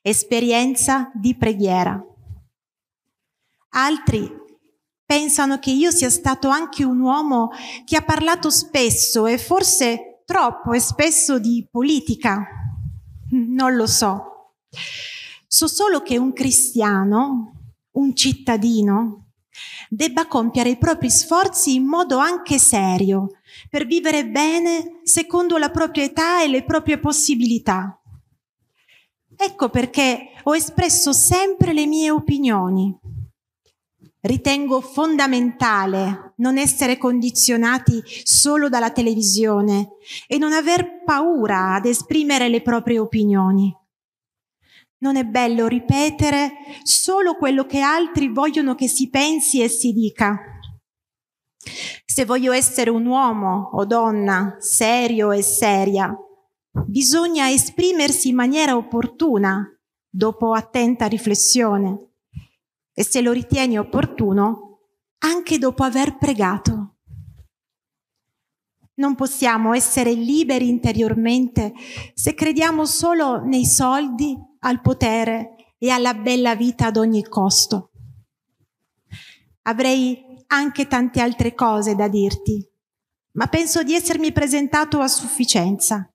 esperienza di preghiera. Altri pensano che io sia stato anche un uomo che ha parlato spesso e forse troppo e spesso di politica. Non lo so. So solo che un cristiano, un cittadino, debba compiere i propri sforzi in modo anche serio per vivere bene secondo la propria età e le proprie possibilità. Ecco perché ho espresso sempre le mie opinioni ritengo fondamentale non essere condizionati solo dalla televisione e non aver paura ad esprimere le proprie opinioni. Non è bello ripetere solo quello che altri vogliono che si pensi e si dica. Se voglio essere un uomo o donna serio e seria, bisogna esprimersi in maniera opportuna, dopo attenta riflessione e se lo ritieni opportuno, anche dopo aver pregato. Non possiamo essere liberi interiormente se crediamo solo nei soldi, al potere e alla bella vita ad ogni costo. Avrei anche tante altre cose da dirti, ma penso di essermi presentato a sufficienza.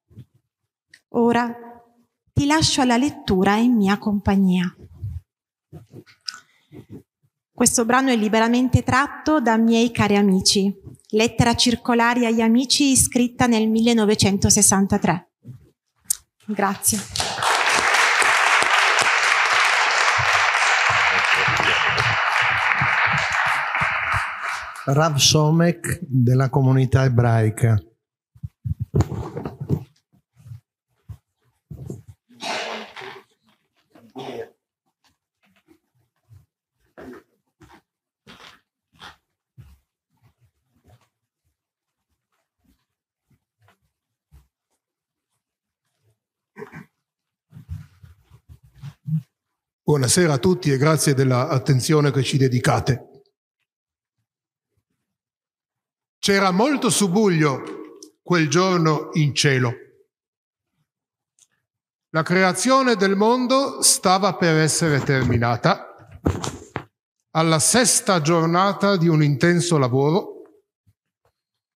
Ora ti lascio alla lettura in mia compagnia. Questo brano è liberamente tratto da Miei cari amici, lettera circolare agli amici scritta nel 1963. Grazie. Rav Somek della comunità ebraica. Buonasera a tutti e grazie dell'attenzione che ci dedicate. C'era molto subuglio quel giorno in cielo. La creazione del mondo stava per essere terminata alla sesta giornata di un intenso lavoro.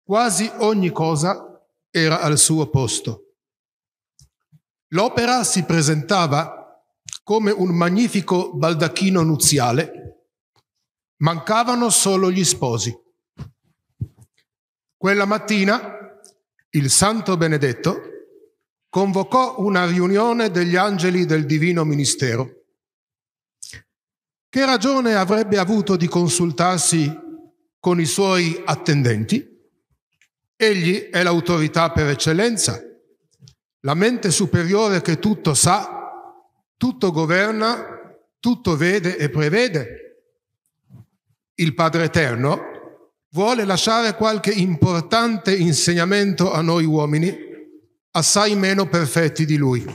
Quasi ogni cosa era al suo posto. L'opera si presentava come un magnifico baldacchino nuziale, mancavano solo gli sposi. Quella mattina il santo benedetto convocò una riunione degli angeli del divino ministero. Che ragione avrebbe avuto di consultarsi con i suoi attendenti? Egli è l'autorità per eccellenza, la mente superiore che tutto sa tutto governa, tutto vede e prevede. Il Padre Eterno vuole lasciare qualche importante insegnamento a noi uomini, assai meno perfetti di Lui.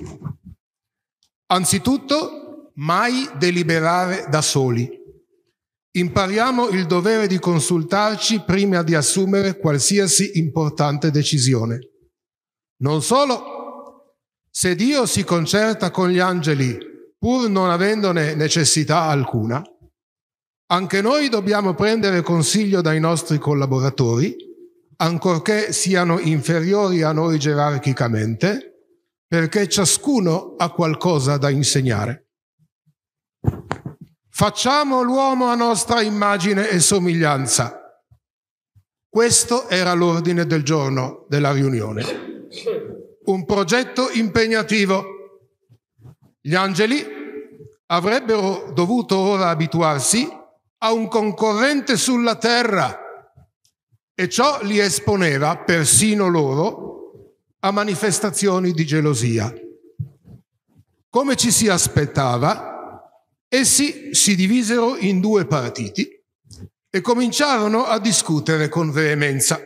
Anzitutto, mai deliberare da soli. Impariamo il dovere di consultarci prima di assumere qualsiasi importante decisione. Non solo se Dio si concerta con gli angeli pur non avendone necessità alcuna, anche noi dobbiamo prendere consiglio dai nostri collaboratori, ancorché siano inferiori a noi gerarchicamente, perché ciascuno ha qualcosa da insegnare. Facciamo l'uomo a nostra immagine e somiglianza. Questo era l'ordine del giorno della riunione un progetto impegnativo. Gli angeli avrebbero dovuto ora abituarsi a un concorrente sulla terra e ciò li esponeva persino loro a manifestazioni di gelosia. Come ci si aspettava, essi si divisero in due partiti e cominciarono a discutere con veemenza.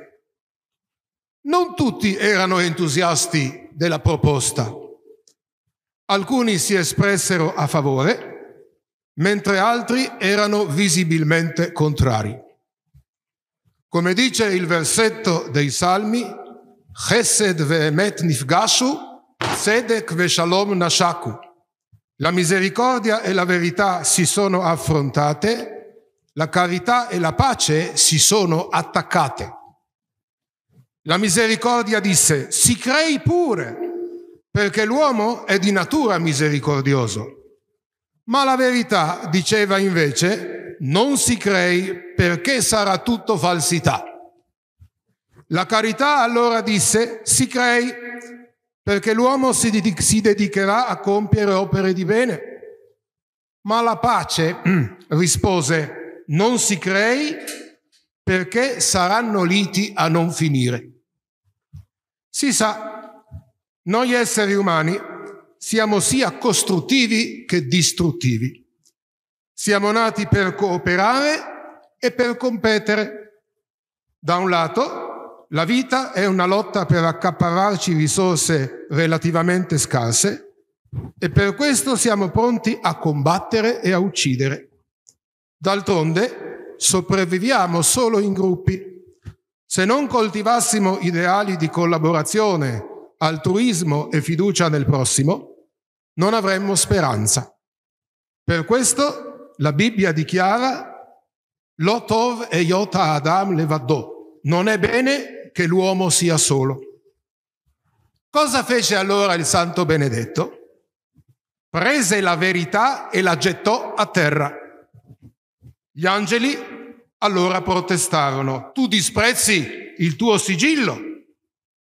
Non tutti erano entusiasti della proposta. Alcuni si espressero a favore, mentre altri erano visibilmente contrari. Come dice il versetto dei Salmi, Chesed ve'emet nifgashu, sedek ve'shalom nashaku. La misericordia e la verità si sono affrontate, la carità e la pace si sono attaccate. La misericordia disse, si crei pure, perché l'uomo è di natura misericordioso. Ma la verità diceva invece, non si crei perché sarà tutto falsità. La carità allora disse, si crei perché l'uomo si, ded- si dedicherà a compiere opere di bene. Ma la pace [clears throat] rispose, non si crei perché saranno liti a non finire. Si sa, noi esseri umani siamo sia costruttivi che distruttivi. Siamo nati per cooperare e per competere. Da un lato, la vita è una lotta per accaparrarci risorse relativamente scarse e per questo siamo pronti a combattere e a uccidere. D'altronde, sopravviviamo solo in gruppi se non coltivassimo ideali di collaborazione, altruismo e fiducia nel prossimo, non avremmo speranza. Per questo la Bibbia dichiara Lotov e Iota Adam levadò. Non è bene che l'uomo sia solo. Cosa fece allora il santo benedetto? Prese la verità e la gettò a terra. Gli angeli allora protestarono, tu disprezzi il tuo sigillo.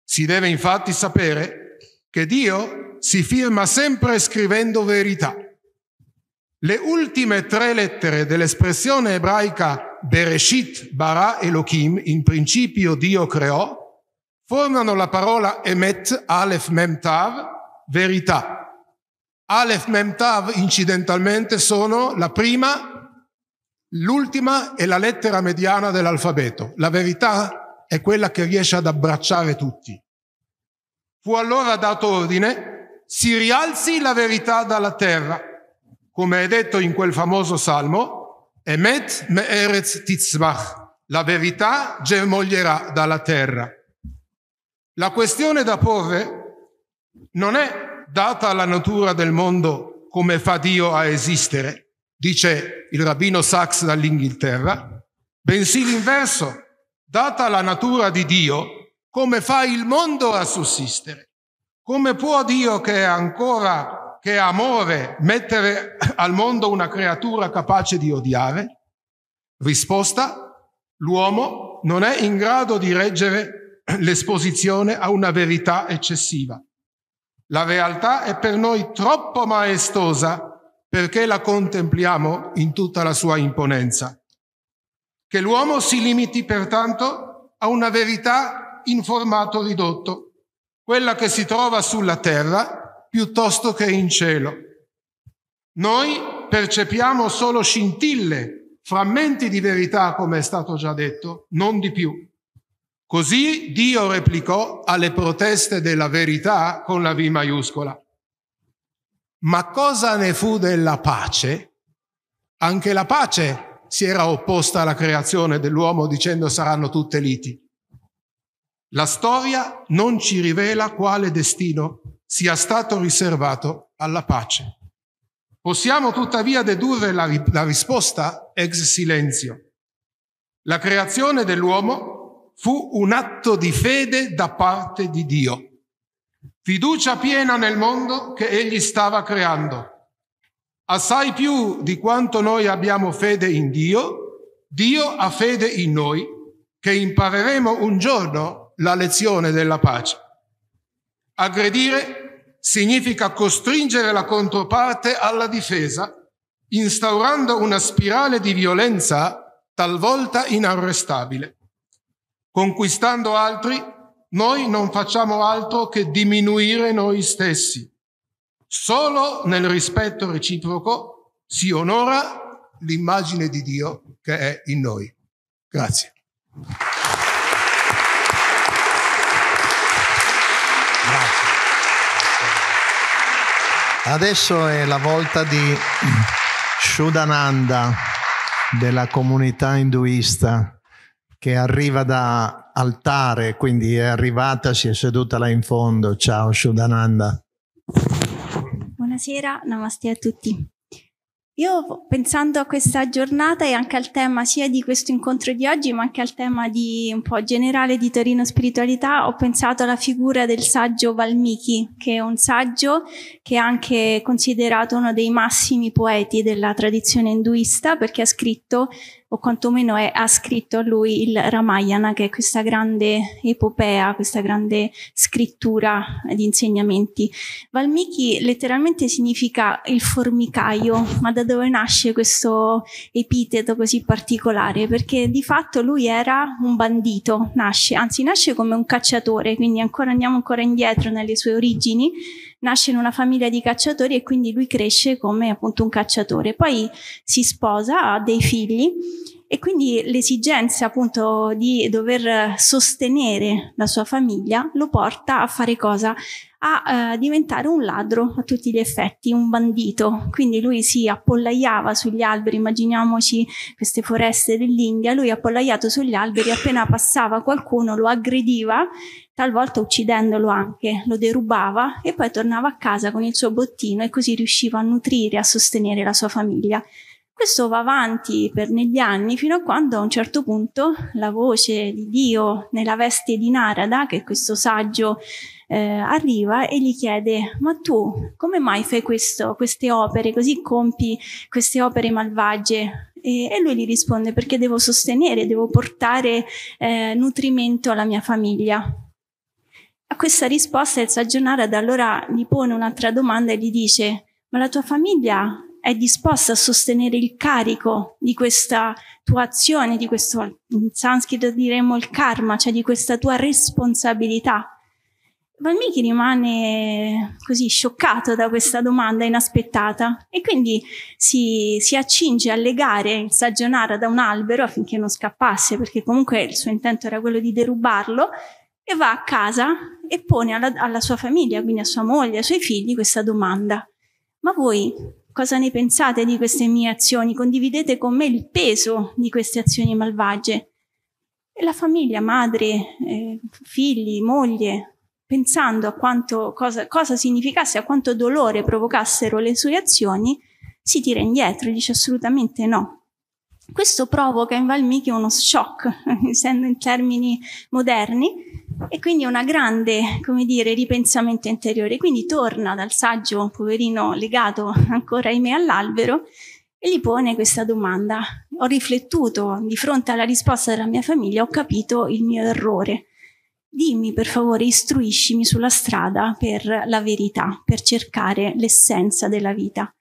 Si deve infatti sapere che Dio si firma sempre scrivendo verità. Le ultime tre lettere dell'espressione ebraica Bereshit bara Elohim, in principio Dio creò, formano la parola Emet Aleph Memtav, verità. Aleph Memtav incidentalmente sono la prima L'ultima è la lettera mediana dell'alfabeto. La verità è quella che riesce ad abbracciare tutti. Fu allora dato ordine, si rialzi la verità dalla terra, come è detto in quel famoso salmo, Emet me'eretz titzbach, la verità germoglierà dalla terra. La questione da porre non è data alla natura del mondo come fa Dio a esistere, dice il rabbino Sachs dall'Inghilterra, bensì l'inverso, data la natura di Dio, come fa il mondo a sussistere? Come può Dio che è ancora, che è amore, mettere al mondo una creatura capace di odiare? Risposta, l'uomo non è in grado di reggere l'esposizione a una verità eccessiva. La realtà è per noi troppo maestosa perché la contempliamo in tutta la sua imponenza. Che l'uomo si limiti pertanto a una verità in formato ridotto, quella che si trova sulla terra piuttosto che in cielo. Noi percepiamo solo scintille, frammenti di verità, come è stato già detto, non di più. Così Dio replicò alle proteste della verità con la V maiuscola. Ma cosa ne fu della pace? Anche la pace si era opposta alla creazione dell'uomo dicendo saranno tutte liti. La storia non ci rivela quale destino sia stato riservato alla pace. Possiamo tuttavia dedurre la, la risposta ex silenzio. La creazione dell'uomo fu un atto di fede da parte di Dio fiducia piena nel mondo che egli stava creando. Assai più di quanto noi abbiamo fede in Dio, Dio ha fede in noi che impareremo un giorno la lezione della pace. Aggredire significa costringere la controparte alla difesa, instaurando una spirale di violenza talvolta inarrestabile. Conquistando altri noi non facciamo altro che diminuire noi stessi. Solo nel rispetto reciproco si onora l'immagine di Dio che è in noi. Grazie. Grazie. Adesso è la volta di Shudananda della comunità induista che arriva da altare, quindi è arrivata, si è seduta là in fondo. Ciao Shudananda. Buonasera, namaste a tutti. Io pensando a questa giornata e anche al tema sia di questo incontro di oggi, ma anche al tema di un po' generale di Torino Spiritualità, ho pensato alla figura del saggio Valmiki, che è un saggio che è anche considerato uno dei massimi poeti della tradizione induista, perché ha scritto o quantomeno è, ha scritto a lui il Ramayana, che è questa grande epopea, questa grande scrittura di insegnamenti. Valmiki letteralmente significa il formicaio, ma da dove nasce questo epiteto così particolare? Perché di fatto lui era un bandito, nasce, anzi nasce come un cacciatore, quindi ancora andiamo ancora indietro nelle sue origini nasce in una famiglia di cacciatori e quindi lui cresce come appunto un cacciatore. Poi si sposa, ha dei figli e quindi l'esigenza appunto di dover sostenere la sua famiglia lo porta a fare cosa? a eh, diventare un ladro a tutti gli effetti, un bandito. Quindi lui si appollaiava sugli alberi, immaginiamoci queste foreste dell'India, lui appollaiato sugli alberi, appena passava qualcuno lo aggrediva, talvolta uccidendolo anche, lo derubava e poi tornava a casa con il suo bottino e così riusciva a nutrire, e a sostenere la sua famiglia. Questo va avanti per negli anni fino a quando a un certo punto la voce di Dio nella veste di Narada, che è questo saggio eh, arriva e gli chiede ma tu come mai fai questo, queste opere, così compi queste opere malvagie? E, e lui gli risponde perché devo sostenere, devo portare eh, nutrimento alla mia famiglia. A questa risposta il saggio Narada allora gli pone un'altra domanda e gli dice ma la tua famiglia è disposta a sostenere il carico di questa tua azione, di questo, in sanscrito diremmo il karma, cioè di questa tua responsabilità. Valmiki rimane così scioccato da questa domanda inaspettata e quindi si, si accinge a legare il sagionara da un albero affinché non scappasse, perché comunque il suo intento era quello di derubarlo, e va a casa e pone alla, alla sua famiglia, quindi a sua moglie, ai suoi figli, questa domanda. Ma voi cosa ne pensate di queste mie azioni? Condividete con me il peso di queste azioni malvagie? E la famiglia, madre, eh, figli, moglie, pensando a quanto, cosa, cosa significasse, a quanto dolore provocassero le sue azioni, si tira indietro e dice assolutamente no. Questo provoca in Valmichi uno shock, [laughs] essendo in termini moderni, e quindi una grande, come dire, ripensamento interiore. Quindi torna dal saggio, poverino, legato ancora, ahimè, all'albero, e gli pone questa domanda. Ho riflettuto di fronte alla risposta della mia famiglia, ho capito il mio errore. Dimmi per favore, istruiscimi sulla strada per la verità, per cercare l'essenza della vita.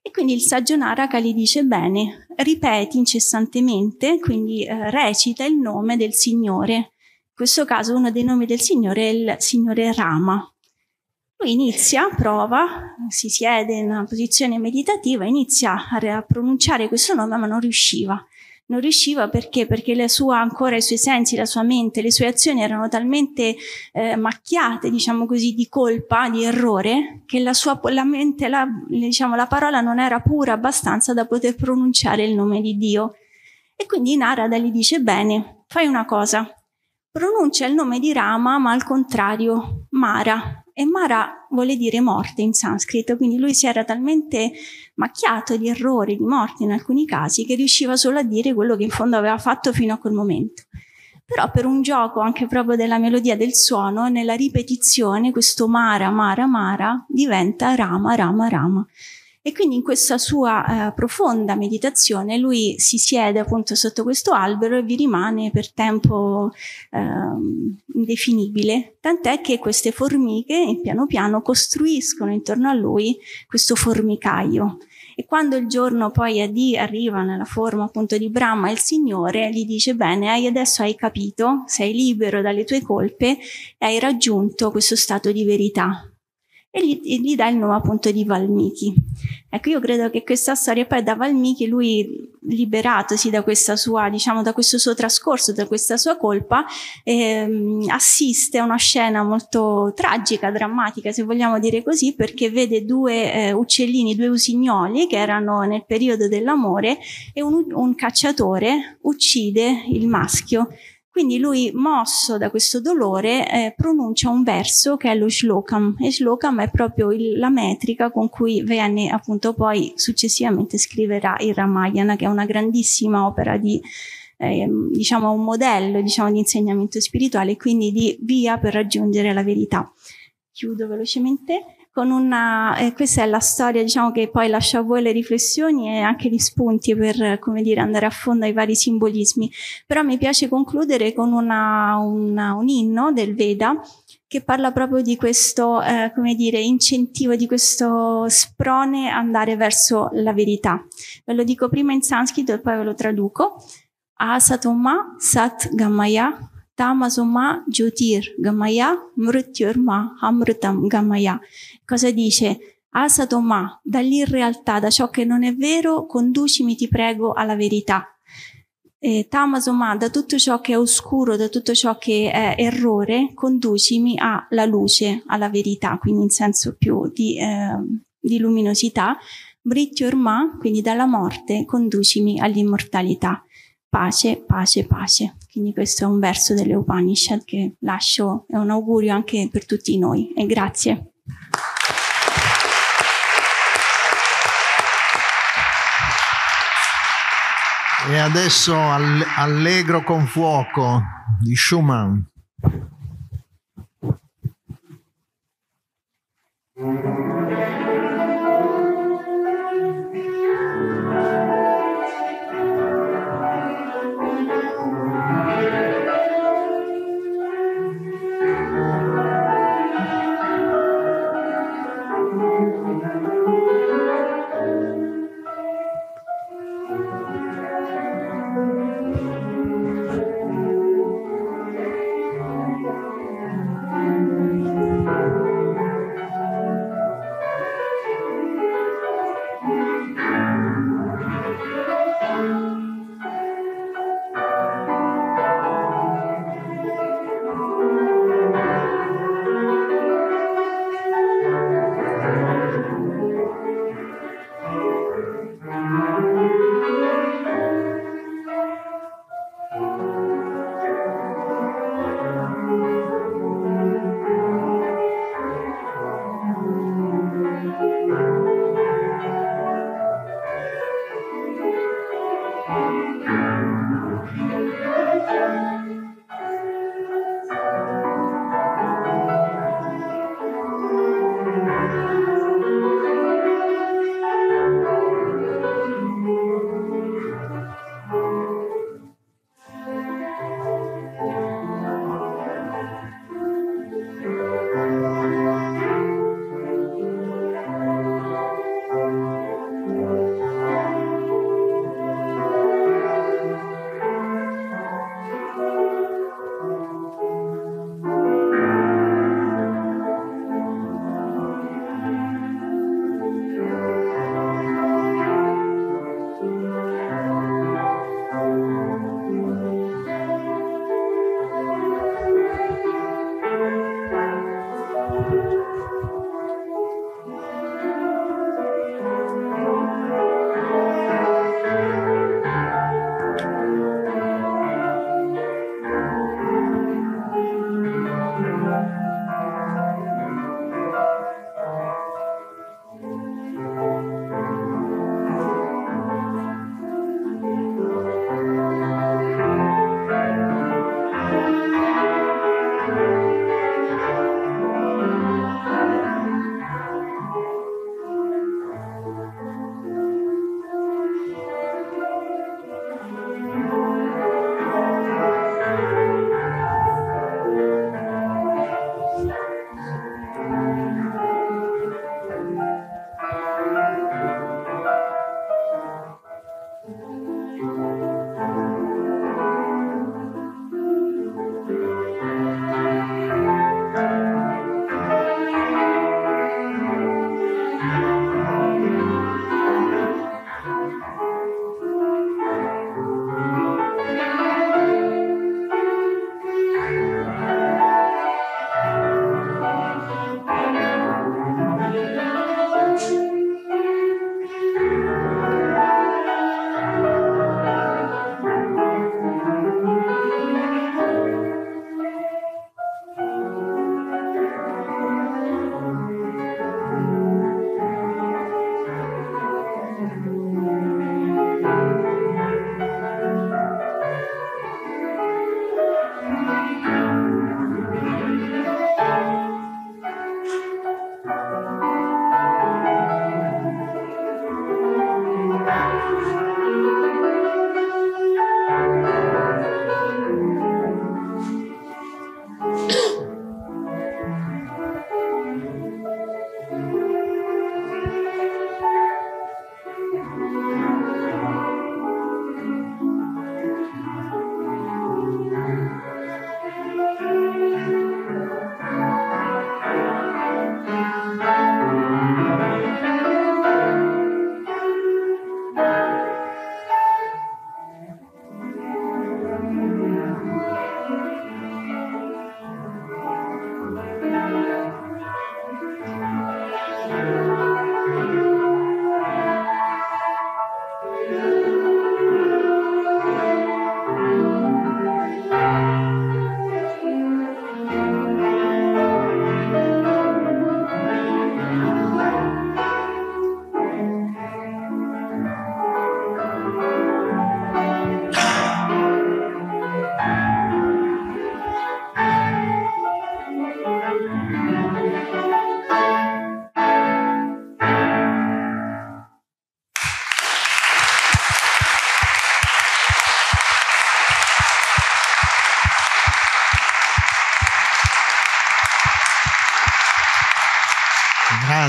E quindi il saggio Naraka gli dice bene, ripeti incessantemente, quindi eh, recita il nome del Signore. In questo caso uno dei nomi del Signore è il Signore Rama. Lui inizia, prova, si siede in una posizione meditativa, inizia a pronunciare questo nome ma non riusciva. Non riusciva perché? Perché la sua, ancora i suoi sensi, la sua mente, le sue azioni erano talmente eh, macchiate, diciamo così, di colpa, di errore, che la sua la mente, la, diciamo, la parola non era pura abbastanza da poter pronunciare il nome di Dio. E quindi Narada gli dice, bene, fai una cosa, pronuncia il nome di Rama ma al contrario, Mara, e Mara vuole dire morte in sanscrito, quindi lui si era talmente macchiato di errori, di morte in alcuni casi, che riusciva solo a dire quello che in fondo aveva fatto fino a quel momento. Però per un gioco anche proprio della melodia del suono, nella ripetizione, questo Mara, Mara, Mara diventa Rama, Rama, Rama. E quindi in questa sua eh, profonda meditazione lui si siede appunto sotto questo albero e vi rimane per tempo eh, indefinibile, tant'è che queste formiche piano piano costruiscono intorno a lui questo formicaio. E quando il giorno poi è arriva nella forma appunto di Brahma, il Signore gli dice, bene, adesso hai capito, sei libero dalle tue colpe e hai raggiunto questo stato di verità e gli, gli dà il nome appunto di Valmiki. Ecco, io credo che questa storia poi da Valmiki lui liberatosi da questa sua, diciamo, da questo suo trascorso, da questa sua colpa, ehm, assiste a una scena molto tragica, drammatica, se vogliamo dire così, perché vede due eh, uccellini, due usignoli che erano nel periodo dell'amore e un, un cacciatore uccide il maschio quindi lui, mosso da questo dolore, eh, pronuncia un verso che è lo shlokam, e shlokam è proprio il, la metrica con cui Venne appunto poi successivamente scriverà il Ramayana, che è una grandissima opera di eh, diciamo un modello diciamo, di insegnamento spirituale, quindi di via per raggiungere la verità. Chiudo velocemente con una, eh, questa è la storia diciamo, che poi lascio a voi le riflessioni e anche gli spunti per come dire, andare a fondo ai vari simbolismi. Però mi piace concludere con una, una, un inno del Veda che parla proprio di questo, eh, come dire, incentivo, di questo sprone andare verso la verità. Ve lo dico prima in sanscrito e poi ve lo traduco. Asatoma sat gamaya Tamasuma Jyotir Gamaya Mrityurma Amritam Gamaya. Cosa dice? Asatoma, dall'irrealtà, da ciò che non è vero, conducimi, ti prego, alla verità. Eh, tamasoma, da tutto ciò che è oscuro, da tutto ciò che è errore, conducimi alla luce, alla verità, quindi in senso più di, eh, di luminosità. Mrityurma, quindi dalla morte, conducimi all'immortalità. Pace, pace, pace. Quindi questo è un verso delle Upanishad che lascio, è un augurio anche per tutti noi e grazie. E adesso Allegro con fuoco di Schumann. Thank you.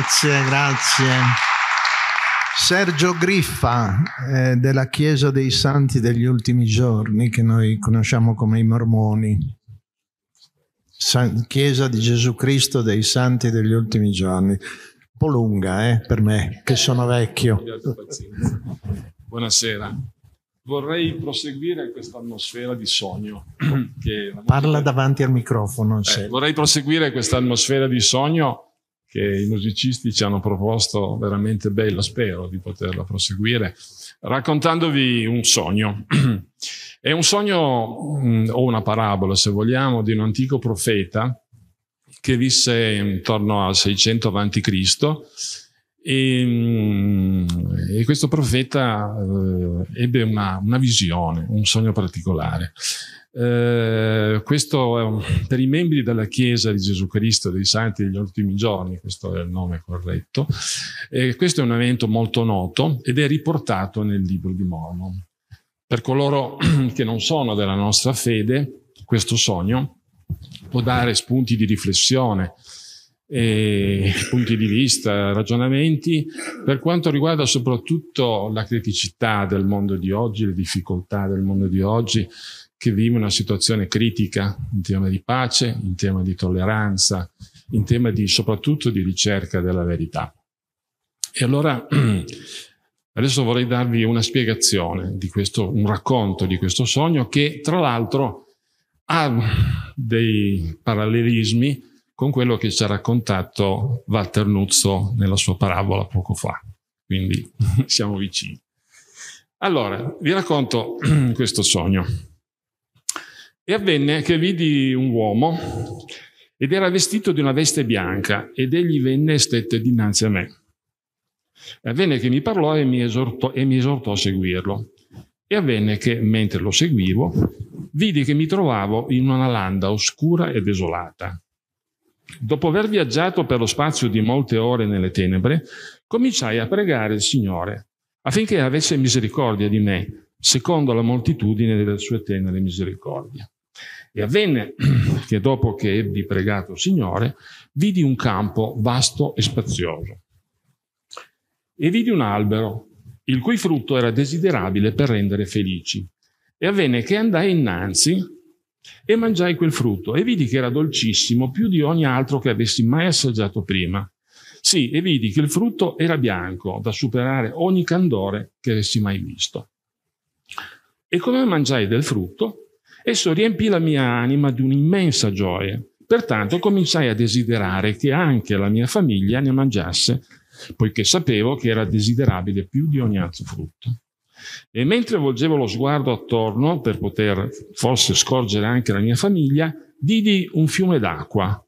Grazie, grazie. Sergio Griffa eh, della Chiesa dei Santi degli ultimi giorni, che noi conosciamo come i Mormoni. San, Chiesa di Gesù Cristo dei Santi degli ultimi giorni. Un po' lunga eh, per me, che sono vecchio. Buonasera. Vorrei proseguire questa atmosfera di sogno. Parla davanti al microfono. Eh, vorrei proseguire questa atmosfera di sogno che i musicisti ci hanno proposto veramente bella, spero di poterla proseguire, raccontandovi un sogno. [clears throat] È un sogno mm, o una parabola, se vogliamo, di un antico profeta che visse intorno al 600 a.C e, mm, e questo profeta eh, ebbe una, una, visione, un sogno particolare. Eh, questo è un, per i membri della Chiesa di Gesù Cristo dei Santi degli ultimi giorni, questo è il nome corretto. Eh, questo è un evento molto noto ed è riportato nel libro di Mormon. Per coloro [clears throat] che non sono della nostra fede, questo sogno può dare spunti di riflessione, e eh. punti di vista, ragionamenti, per quanto riguarda soprattutto la criticità del mondo di oggi, le difficoltà del mondo di oggi, che vive una situazione critica in tema di pace, in tema di tolleranza, in tema di, soprattutto di ricerca della verità. E allora [clears throat] adesso vorrei darvi una spiegazione di questo, un racconto di questo sogno che tra l'altro ha dei parallelismi con quello che ci ha raccontato Walter Nuzzo nella sua parabola poco fa. Quindi [laughs] siamo vicini. Allora, vi racconto [clears throat] questo sogno. E avvenne che vidi un uomo ed era vestito di una veste bianca ed egli venne e stette dinanzi a me. Avvenne che mi parlò e mi esortò, e mi esortò a seguirlo. E avvenne che, mentre lo seguivo, vidi che mi trovavo in una landa oscura e desolata Dopo aver viaggiato per lo spazio di molte ore nelle tenebre, cominciai a pregare il Signore affinché avesse misericordia di me, secondo la moltitudine delle sue tenere misericordie. E avvenne [clears throat] che dopo che ebbi pregato il Signore, vidi un campo vasto e spazioso. E vidi un albero, il cui frutto era desiderabile per rendere felici. E avvenne che andai innanzi e mangiai quel frutto e vidi che era dolcissimo più di ogni altro che avessi mai assaggiato prima. Sì, e vidi che il frutto era bianco, da superare ogni candore che avessi mai visto. E come mangiai del frutto, esso riempì la mia anima di un'immensa gioia. Pertanto cominciai a desiderare che anche la mia famiglia ne mangiasse, poiché sapevo che era desiderabile più di ogni altro frutto. E mentre volgevo lo sguardo attorno per poter forse scorgere anche la mia famiglia, vidi un fiume d'acqua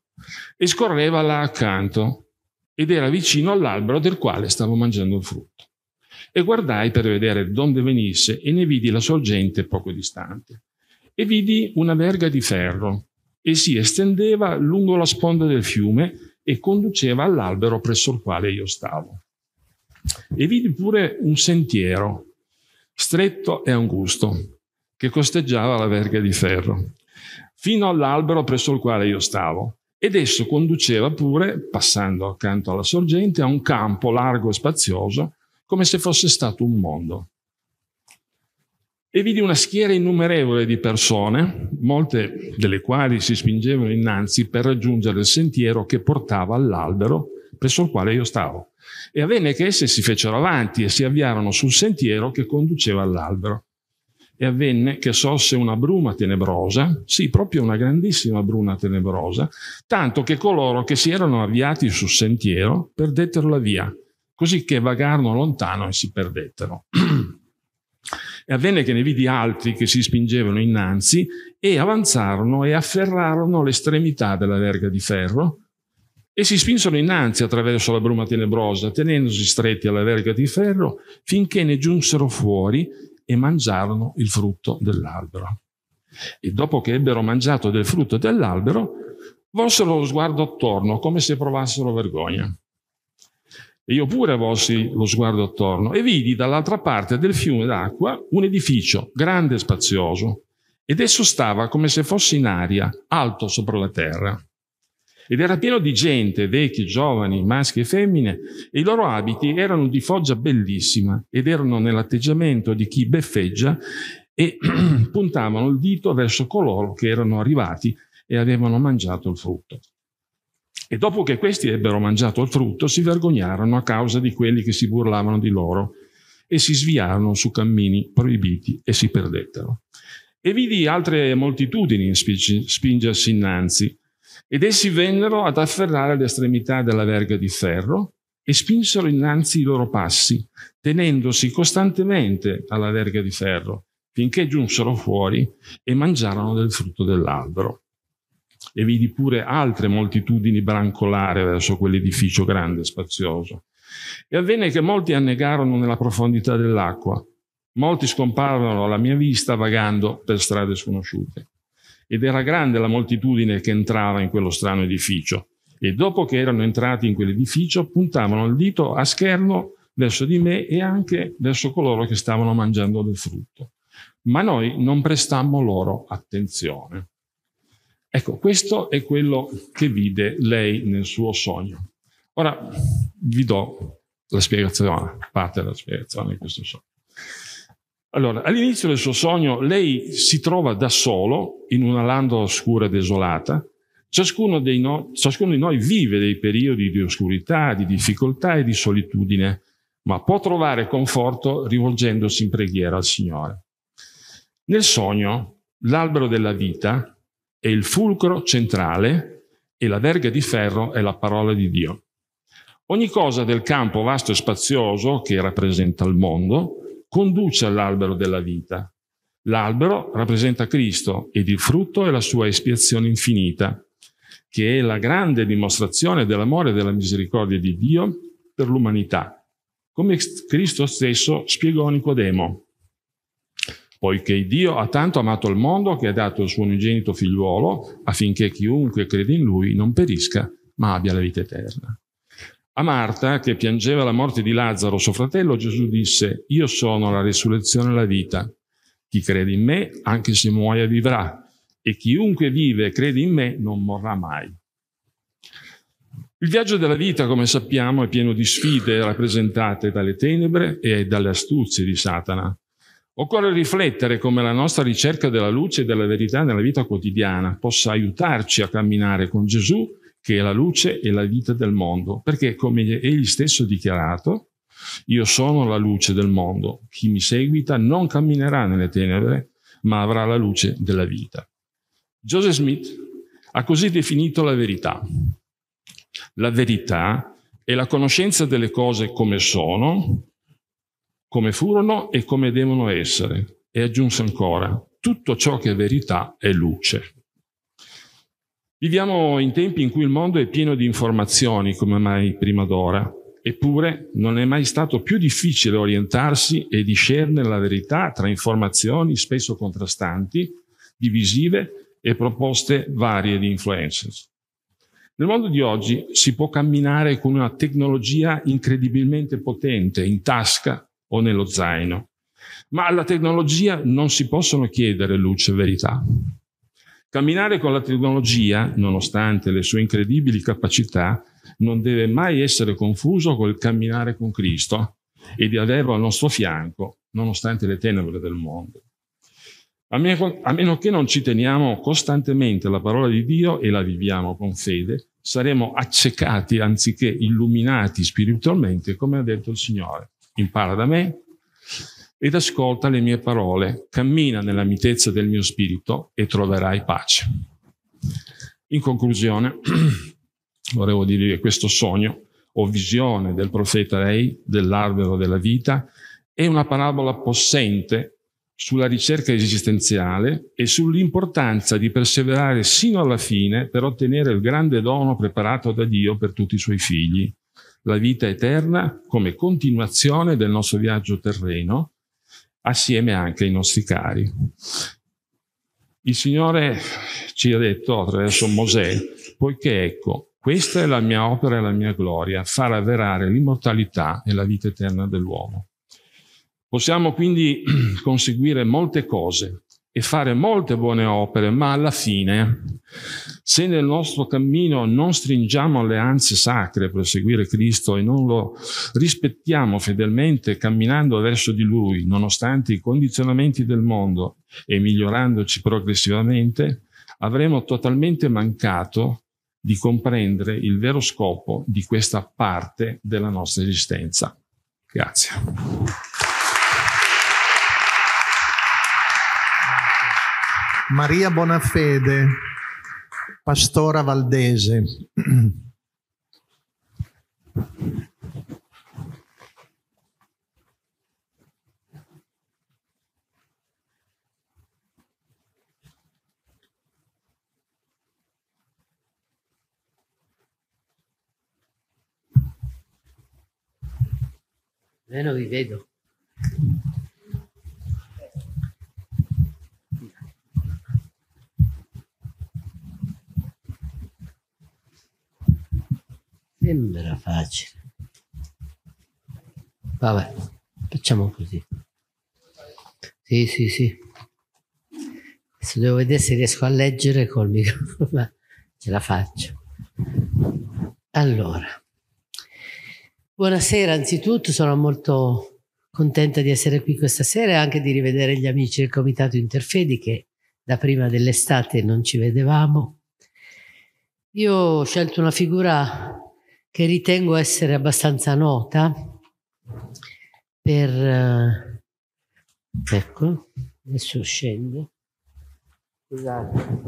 e scorreva là accanto ed era vicino all'albero del quale stavo mangiando il frutto. E guardai per vedere donde venisse e ne vidi la sorgente poco distante. E vidi una verga di ferro e si estendeva lungo la sponda del fiume e conduceva all'albero presso il quale io stavo. E vidi pure un sentiero stretto e angusto, che costeggiava la verga di ferro, fino all'albero presso il quale io stavo. Ed esso conduceva pure, passando accanto alla sorgente, a un campo largo e spazioso, come se fosse stato un mondo. E vidi una schiera innumerevole di persone, molte delle quali si spingevano innanzi per raggiungere il sentiero che portava all'albero presso il quale io stavo. E avvenne che esse si fecero avanti e si avviarono sul sentiero che conduceva all'albero. E avvenne che sorse una bruma tenebrosa, sì, proprio una grandissima bruma tenebrosa, tanto che coloro che si erano avviati sul sentiero perdettero la via, così che vagarono lontano e si perdettero. [clears throat] E avvenne che ne vidi altri che si spingevano innanzi e avanzarono e afferrarono l'estremità della verga di ferro e si spinsero innanzi attraverso la bruma tenebrosa, tenendosi stretti alla verga di ferro, finché ne giunsero fuori e mangiarono il frutto dell'albero. E dopo che ebbero mangiato del frutto dell'albero, volsero lo sguardo attorno come se provassero vergogna. E io pure volsi lo sguardo attorno e vidi dall'altra parte del fiume d'acqua un edificio grande e spazioso, ed esso stava come se fosse in aria, alto sopra la terra ed era pieno di gente, vecchi, giovani, maschi e femmine, e i loro abiti erano di foggia bellissima ed erano nell'atteggiamento di chi beffeggia e [clears throat] puntavano il dito verso coloro che erano arrivati e avevano mangiato il frutto. E dopo che questi ebbero mangiato il frutto, si vergognarono a causa di quelli che si burlavano di loro e si sviarono su cammini proibiti e si perdettero. E vidi altre moltitudini spingersi innanzi, ed essi vennero ad afferrare le estremità della verga di ferro e spinsero innanzi i loro passi, tenendosi costantemente alla verga di ferro, finché giunsero fuori e mangiarono del frutto dell'albero. E vidi pure altre moltitudini brancolare verso quell'edificio grande e spazioso. E avvenne che molti annegarono nella profondità dell'acqua, molti scomparvero alla mia vista vagando per strade sconosciute ed era grande la moltitudine che entrava in quello strano edificio. E dopo che erano entrati in quell'edificio, puntavano il dito a scherno verso di me e anche verso coloro che stavano mangiando del frutto. Ma noi non prestammo loro attenzione. Ecco, questo è quello che vide lei nel suo sogno. Ora vi do la spiegazione, parte della spiegazione di questo sogno. Allora, all'inizio del suo sogno lei si trova da solo in una landa oscura e desolata. Ciascuno, no, ciascuno di noi vive dei periodi di oscurità, di difficoltà e di solitudine, ma può trovare conforto rivolgendosi in preghiera al Signore. Nel sogno, l'albero della vita è il fulcro centrale e la verga di ferro è la parola di Dio. Ogni cosa del campo vasto e spazioso che rappresenta il mondo conduce all'albero della vita. L'albero rappresenta Cristo ed il frutto è la sua espiazione infinita, che è la grande dimostrazione dell'amore e della misericordia di Dio per l'umanità, come Cristo stesso spiegò a Nicodemo. Poiché Dio ha tanto amato il mondo che ha dato il suo unigenito figliuolo affinché chiunque crede in lui non perisca, ma abbia la vita eterna. A Marta, che piangeva la morte di Lazzaro, suo fratello, Gesù disse, io sono la risurrezione e la vita. Chi crede in me, anche se muoia, vivrà. E chiunque vive e crede in me non morrà mai. Il viaggio della vita, come sappiamo, è pieno di sfide rappresentate dalle tenebre e dalle astuzie di Satana. Occorre riflettere come la nostra ricerca della luce e della verità nella vita quotidiana possa aiutarci a camminare con Gesù che è la luce e la vita del mondo, perché come egli stesso ha dichiarato, io sono la luce del mondo, chi mi seguita non camminerà nelle tenebre, ma avrà la luce della vita. Joseph Smith ha così definito la verità. La verità è la conoscenza delle cose come sono, come furono e come devono essere. E aggiunse ancora, tutto ciò che è verità è luce. Viviamo in tempi in cui il mondo è pieno di informazioni come mai prima d'ora, eppure non è mai stato più difficile orientarsi e discernere la verità tra informazioni spesso contrastanti, divisive e proposte varie di influencers. Nel mondo di oggi si può camminare con una tecnologia incredibilmente potente in tasca o nello zaino, ma alla tecnologia non si possono chiedere luce e verità. Camminare con la tecnologia, nonostante le sue incredibili capacità, non deve mai essere confuso col camminare con Cristo e di averlo al nostro fianco, nonostante le tenebre del mondo. A meno, a meno che non ci teniamo costantemente la parola di Dio e la viviamo con fede, saremo accecati anziché illuminati spiritualmente, come ha detto il Signore. Impara da me, ed ascolta le mie parole, cammina nella mitezza del mio spirito e troverai pace. In conclusione, [clears throat] volevo dire che questo sogno o visione del profeta Rei dell'albero della vita è una parabola possente sulla ricerca esistenziale e sull'importanza di perseverare sino alla fine per ottenere il grande dono preparato da Dio per tutti i suoi figli, la vita eterna come continuazione del nostro viaggio terreno assieme anche ai nostri cari. Il Signore ci ha detto attraverso Mosè, poiché ecco, questa è la mia opera e la mia gloria, far avverare l'immortalità e la vita eterna dell'uomo. Possiamo quindi [clears throat] conseguire molte cose e fare molte buone opere, ma alla fine, se nel nostro cammino non stringiamo alleanze sacre per seguire Cristo e non lo rispettiamo fedelmente camminando verso di Lui, nonostante i condizionamenti del mondo e migliorandoci progressivamente, avremo totalmente mancato di comprendere il vero scopo di questa parte della nostra esistenza. Grazie. Maria Bonafede, pastora valdese. Almeno vi vedo. Sembra facile. Vabbè, facciamo così. Sì, sì, sì. Adesso devo vedere se riesco a leggere col microfono, ma [laughs] ce la faccio. Allora, buonasera anzitutto, sono molto contenta di essere qui questa sera e anche di rivedere gli amici del Comitato Interfedi che da prima dell'estate non ci vedevamo. Io ho scelto una figura che ritengo essere abbastanza nota per... Eh, ecco, adesso scende. Scusate.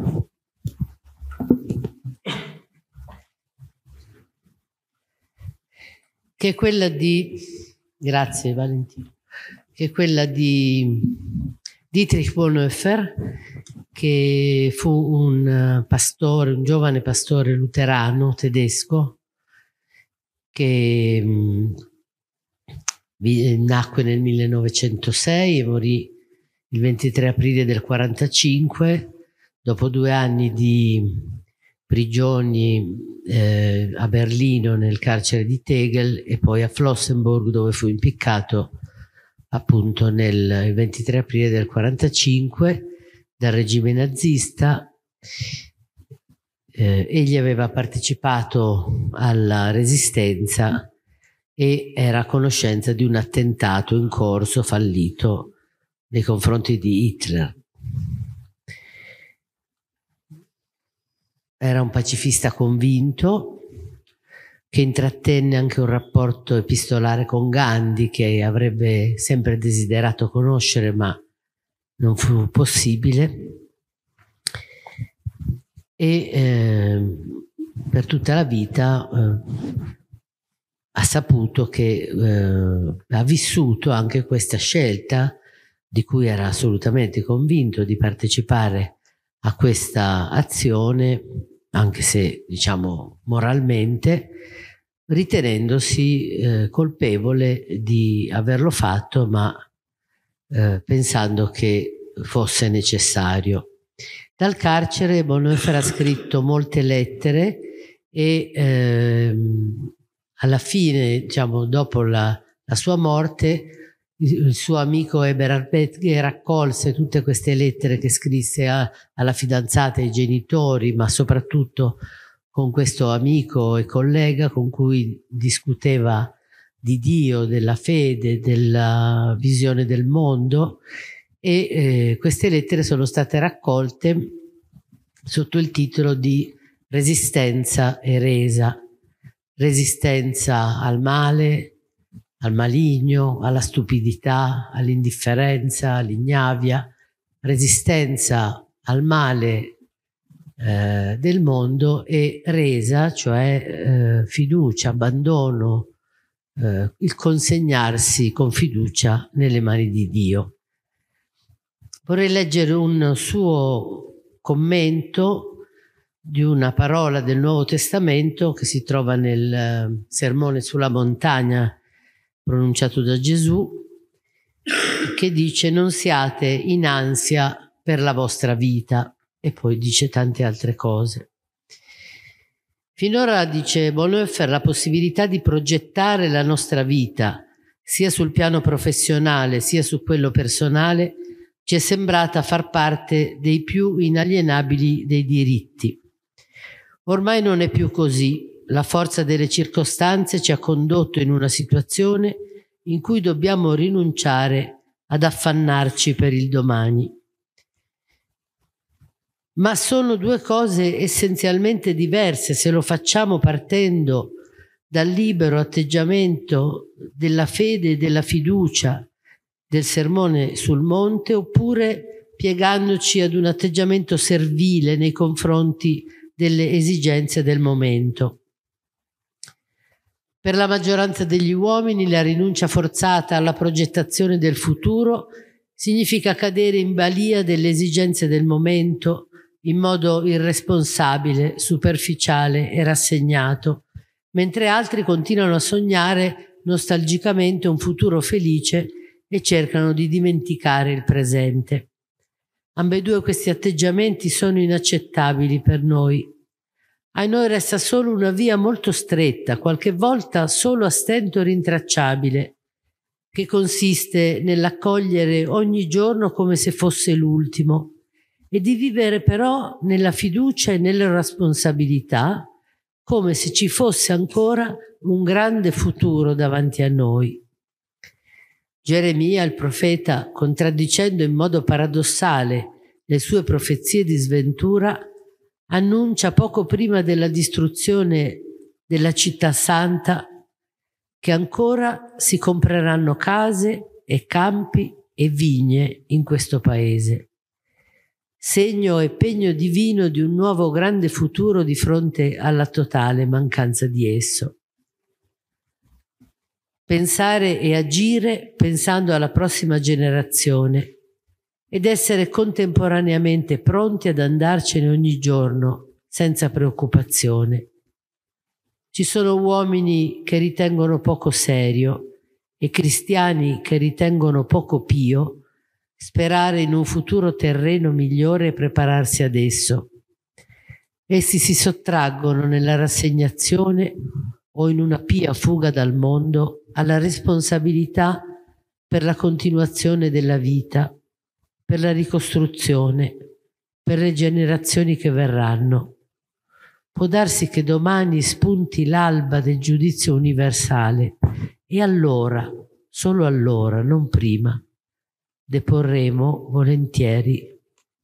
Che è quella di... Grazie Valentino. Che è quella di Dietrich Bonhoeffer, che fu un eh, pastore, un giovane pastore luterano tedesco, che mh, mm, nacque nel 1906 e morì il 23 aprile del 1945, dopo due anni di prigioni eh, a Berlino nel carcere di Tegel e poi a Flossenburg dove fu impiccato appunto nel 23 aprile del 1945 dal regime nazista eh, egli aveva partecipato alla resistenza e era a conoscenza di un attentato in corso fallito nei confronti di Hitler. Era un pacifista convinto che intrattenne anche un rapporto epistolare con Gandhi che avrebbe sempre desiderato conoscere ma non fu possibile e eh, per tutta la vita eh, ha saputo che eh, ha vissuto anche questa scelta di cui era assolutamente convinto di partecipare a questa azione, anche se diciamo moralmente, ritenendosi eh, colpevole di averlo fatto, ma eh, pensando che fosse necessario. Dal carcere Bonhoeffer ha scritto molte lettere e ehm, alla fine, diciamo, dopo la, la sua morte, il, suo amico Eberhard Bettger raccolse tutte queste lettere che scrisse a, alla fidanzata e ai genitori, ma soprattutto con questo amico e collega con cui discuteva di Dio, della fede, della visione del mondo e eh, queste lettere sono state raccolte sotto il titolo di Resistenza e resa, resistenza al male, al maligno, alla stupidità, all'indifferenza, all'ignavia, resistenza al male eh, del mondo e resa, cioè eh, fiducia, abbandono, eh, il consegnarsi con fiducia nelle mani di Dio. Vorrei leggere un suo commento di una parola del Nuovo Testamento che si trova nel eh, Sermone sulla montagna pronunciato da Gesù, che dice non siate in ansia per la vostra vita e poi dice tante altre cose. Finora, dice Bonhoeffer, la possibilità di progettare la nostra vita, sia sul piano professionale sia su quello personale, ci è sembrata far parte dei più inalienabili dei diritti. Ormai non è più così. La forza delle circostanze ci ha condotto in una situazione in cui dobbiamo rinunciare ad affannarci per il domani. Ma sono due cose essenzialmente diverse se lo facciamo partendo dal libero atteggiamento della fede e della fiducia del sermone sul monte oppure piegandoci ad un atteggiamento servile nei confronti delle esigenze del momento. Per la maggioranza degli uomini la rinuncia forzata alla progettazione del futuro significa cadere in balia delle esigenze del momento in modo irresponsabile, superficiale e rassegnato, mentre altri continuano a sognare nostalgicamente un futuro felice e cercano di dimenticare il presente. Ambedue questi atteggiamenti sono inaccettabili per noi. A noi resta solo una via molto stretta, qualche volta solo a stento rintracciabile, che consiste nell'accogliere ogni giorno come se fosse l'ultimo e di vivere però nella fiducia e nella responsabilità, come se ci fosse ancora un grande futuro davanti a noi. Geremia, il profeta, contraddicendo in modo paradossale le sue profezie di sventura, annuncia poco prima della distruzione della città santa che ancora si compreranno case e campi e vigne in questo paese. Segno e pegno divino di un nuovo grande futuro di fronte alla totale mancanza di esso pensare e agire pensando alla prossima generazione ed essere contemporaneamente pronti ad andarcene ogni giorno senza preoccupazione. Ci sono uomini che ritengono poco serio e cristiani che ritengono poco pio sperare in un futuro terreno migliore e prepararsi ad esso. Essi si sottraggono nella rassegnazione o in una pia fuga dal mondo alla responsabilità per la continuazione della vita, per la ricostruzione, per le generazioni che verranno. Può darsi che domani spunti l'alba del giudizio universale e allora, solo allora, non prima, deporremo volentieri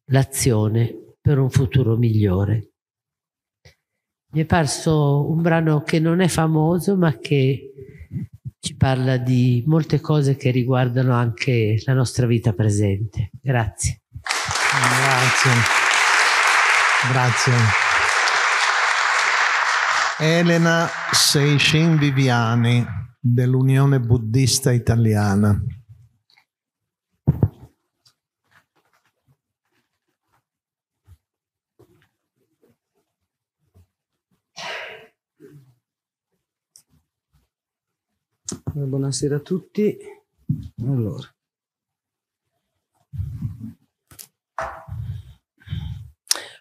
l'azione per un futuro migliore. Mi è parso un brano che non è famoso ma che ci parla di molte cose che riguardano anche la nostra vita presente. Grazie. Grazie. Grazie. Elena Seishin Viviani dell'Unione Buddista Italiana. Eh, buonasera a tutti. Allora.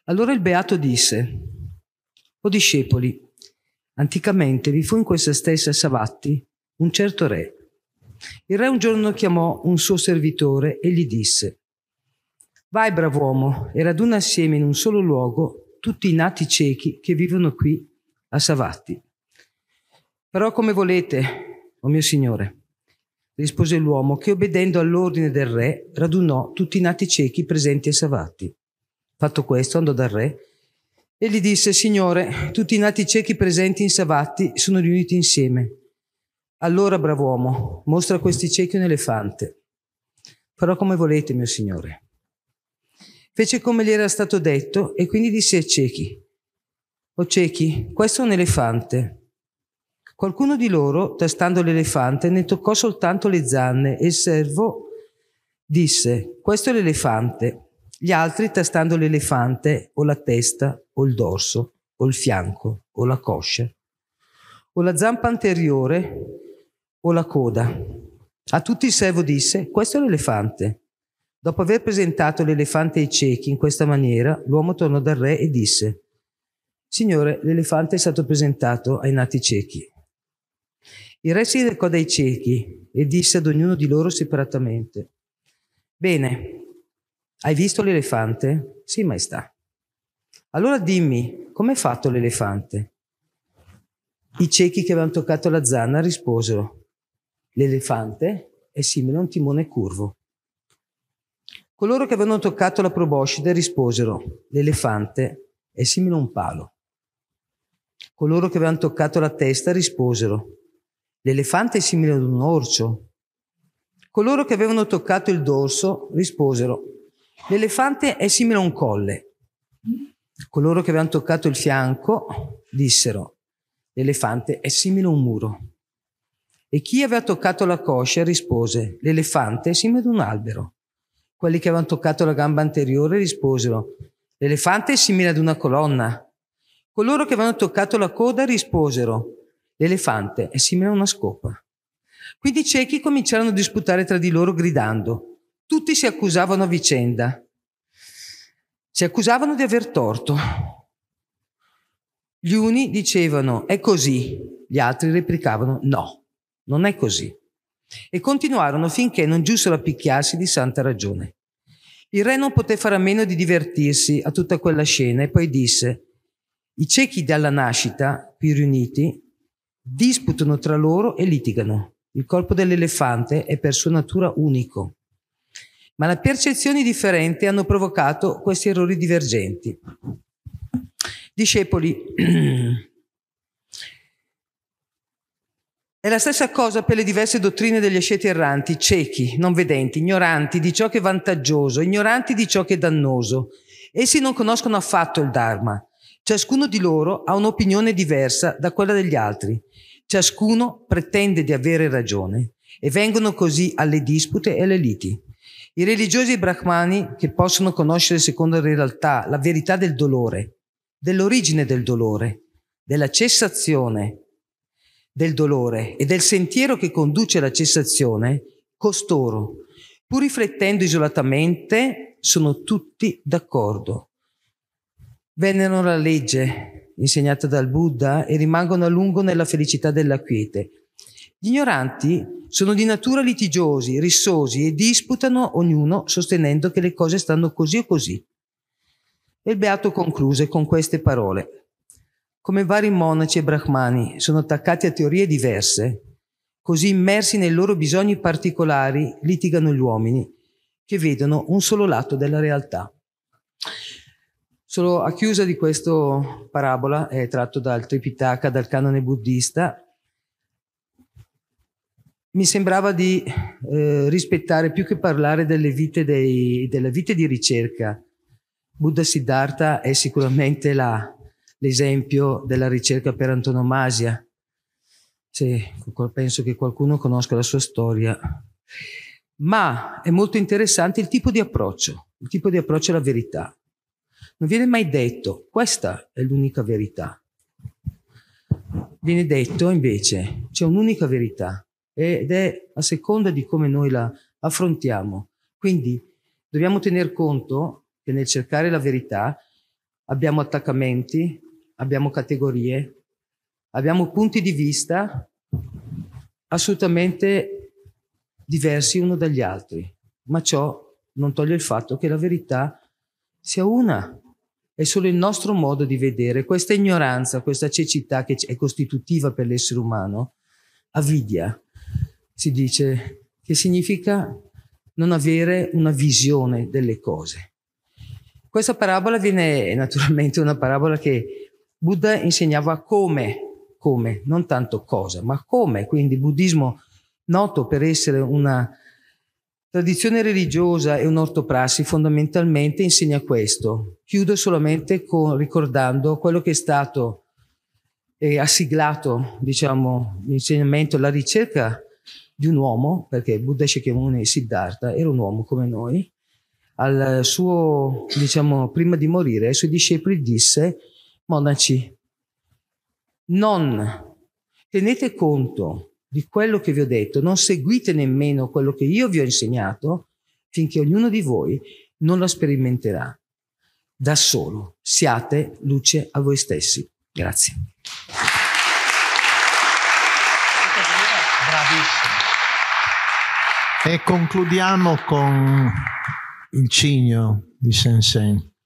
allora il Beato disse, o discepoli, anticamente vi fu in questa stessa Savatti un certo re. Il re un giorno chiamò un suo servitore e gli disse, vai brav'uomo e raduna assieme in un solo luogo tutti i nati ciechi che vivono qui a Savatti. Però come volete, o mio signore, rispose l'uomo che obbedendo all'ordine del re radunò tutti i nati ciechi presenti e savati. Fatto questo andò dal re e gli disse, Signore, tutti i nati ciechi presenti in savatti sono riuniti insieme. Allora, brav'uomo, mostra a questi ciechi un elefante. Farò come volete, mio Signore. Fece come gli era stato detto e quindi disse ai ciechi, O ciechi, questo è un elefante Qualcuno di loro, tastando l'elefante, ne toccò soltanto le zanne e il servo disse, questo è l'elefante. Gli altri, tastando l'elefante, o la testa, o il dorso, o il fianco, o la coscia, o la zampa anteriore, o la coda. A tutti il servo disse, questo è l'elefante. Dopo aver presentato l'elefante ai ciechi in questa maniera, l'uomo tornò dal re e disse, Signore, l'elefante è stato presentato ai nati ciechi. Il re si recò dai ciechi e disse ad ognuno di loro separatamente, Bene, hai visto l'elefante? Sì, maestà. Allora dimmi, com'è fatto l'elefante? I ciechi che avevano toccato la zanna risposero, l'elefante è simile a un timone curvo. Coloro che avevano toccato la proboscide risposero, l'elefante è simile a un palo. Coloro che avevano toccato la testa risposero, L'elefante è simile ad un orcio. Coloro che avevano toccato il dorso risposero, l'elefante è simile a un colle. Coloro che avevano toccato il fianco dissero, l'elefante è simile a un muro. E chi aveva toccato la coscia rispose, l'elefante è simile ad un albero. Quelli che avevano toccato la gamba anteriore risposero, l'elefante è simile ad una colonna. Coloro che avevano toccato la coda risposero, l'elefante è simile a una scopa. Quindi i ciechi cominciarono a disputare tra di loro gridando. Tutti si accusavano a vicenda. Si accusavano di aver torto. Gli uni dicevano è così, gli altri replicavano no, non è così. E continuarono finché non giunsero a picchiarsi di santa ragione. Il re non poté fare a meno di divertirsi a tutta quella scena e poi disse, i ciechi dalla nascita, qui riuniti, disputano tra loro e litigano. Il corpo dell'elefante è per sua natura unico, ma le percezioni differenti hanno provocato questi errori divergenti. Discepoli, [clears throat] è la stessa cosa per le diverse dottrine degli asceti erranti, ciechi, non vedenti, ignoranti di ciò che è vantaggioso, ignoranti di ciò che è dannoso. Essi non conoscono affatto il Dharma. Ciascuno di loro ha un'opinione diversa da quella degli altri Ciascuno pretende di avere ragione e vengono così alle dispute e alle liti. I religiosi brahmani che possono conoscere secondo la realtà la verità del dolore, dell'origine del dolore, della cessazione del dolore e del sentiero che conduce alla cessazione, costoro, pur riflettendo isolatamente, sono tutti d'accordo. Vennero la legge, insegnata dal Buddha e rimangono a lungo nella felicità della quiete. Gli ignoranti sono di natura litigiosi, rissosi e disputano ognuno sostenendo che le cose stanno così o così. E il Beato concluse con queste parole. Come vari monaci e brahmani sono attaccati a teorie diverse, così immersi nei loro bisogni particolari litigano gli uomini, che vedono un solo lato della realtà. Solo a chiusa di questa parabola, è eh, tratto dal Tripitaka, dal canone buddista, mi sembrava di eh, rispettare più che parlare delle vite, dei, delle vite di ricerca. Buddha Siddhartha è sicuramente la, l'esempio della ricerca per antonomasia. Se, penso che qualcuno conosca la sua storia. Ma è molto interessante il tipo di approccio, il tipo di approccio alla verità. Non viene mai detto, questa è l'unica verità. Viene detto invece, c'è un'unica verità ed è a seconda di come noi la affrontiamo. Quindi dobbiamo tener conto che nel cercare la verità abbiamo attaccamenti, abbiamo categorie, abbiamo punti di vista assolutamente diversi uno dagli altri, ma ciò non toglie il fatto che la verità sia una è solo il nostro modo di vedere. Questa ignoranza, questa cecità che è costitutiva per l'essere umano, avidia, si dice, che significa non avere una visione delle cose. Questa parabola viene, naturalmente una parabola che Buddha insegnava come, come, non tanto cosa, ma come. Quindi il buddismo, noto per essere una Tradizione religiosa e un'ortoprassi fondamentalmente insegna questo. Chiudo solamente con, ricordando quello che è stato e eh, ha siglato diciamo, l'insegnamento, la ricerca di un uomo, perché Buddha Shakyamuni Siddhartha era un uomo come noi, al suo, diciamo, prima di morire, ai suoi discepoli disse, monaci, non tenete conto di quello che vi ho detto, non seguite nemmeno quello che io vi ho insegnato finché ognuno di voi non la sperimenterà da solo. Siate luce a voi stessi. Grazie. E concludiamo con il cigno di Sensei.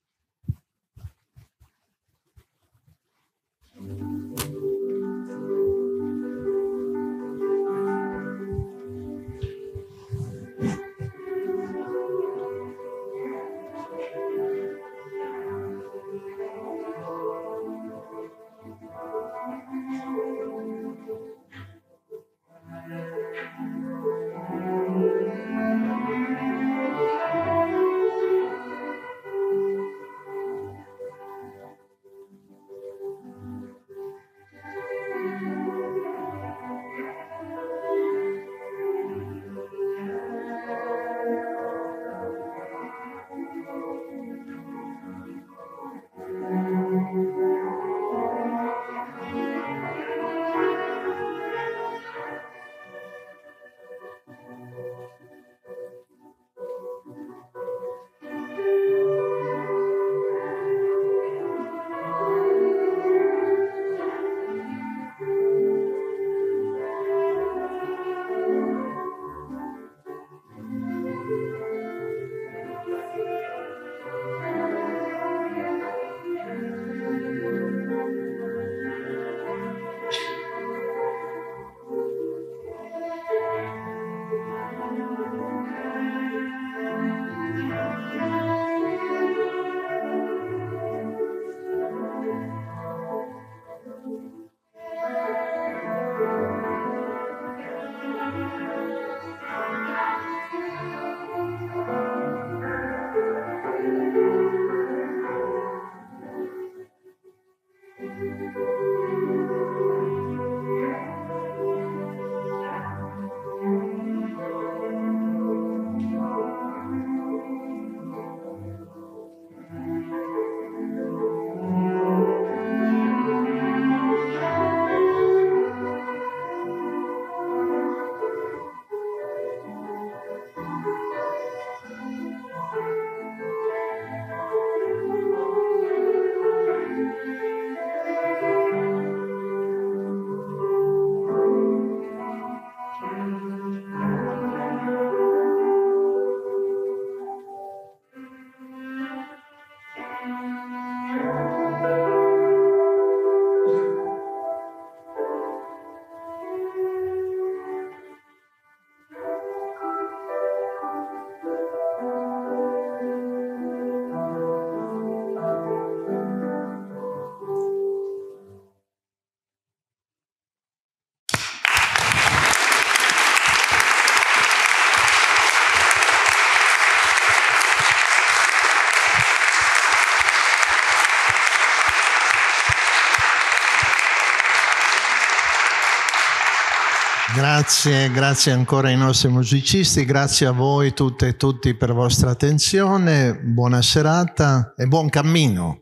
Grazie, grazie ancora ai nostri musicisti, grazie a voi tutte e tutti per la vostra attenzione, buona serata e buon cammino.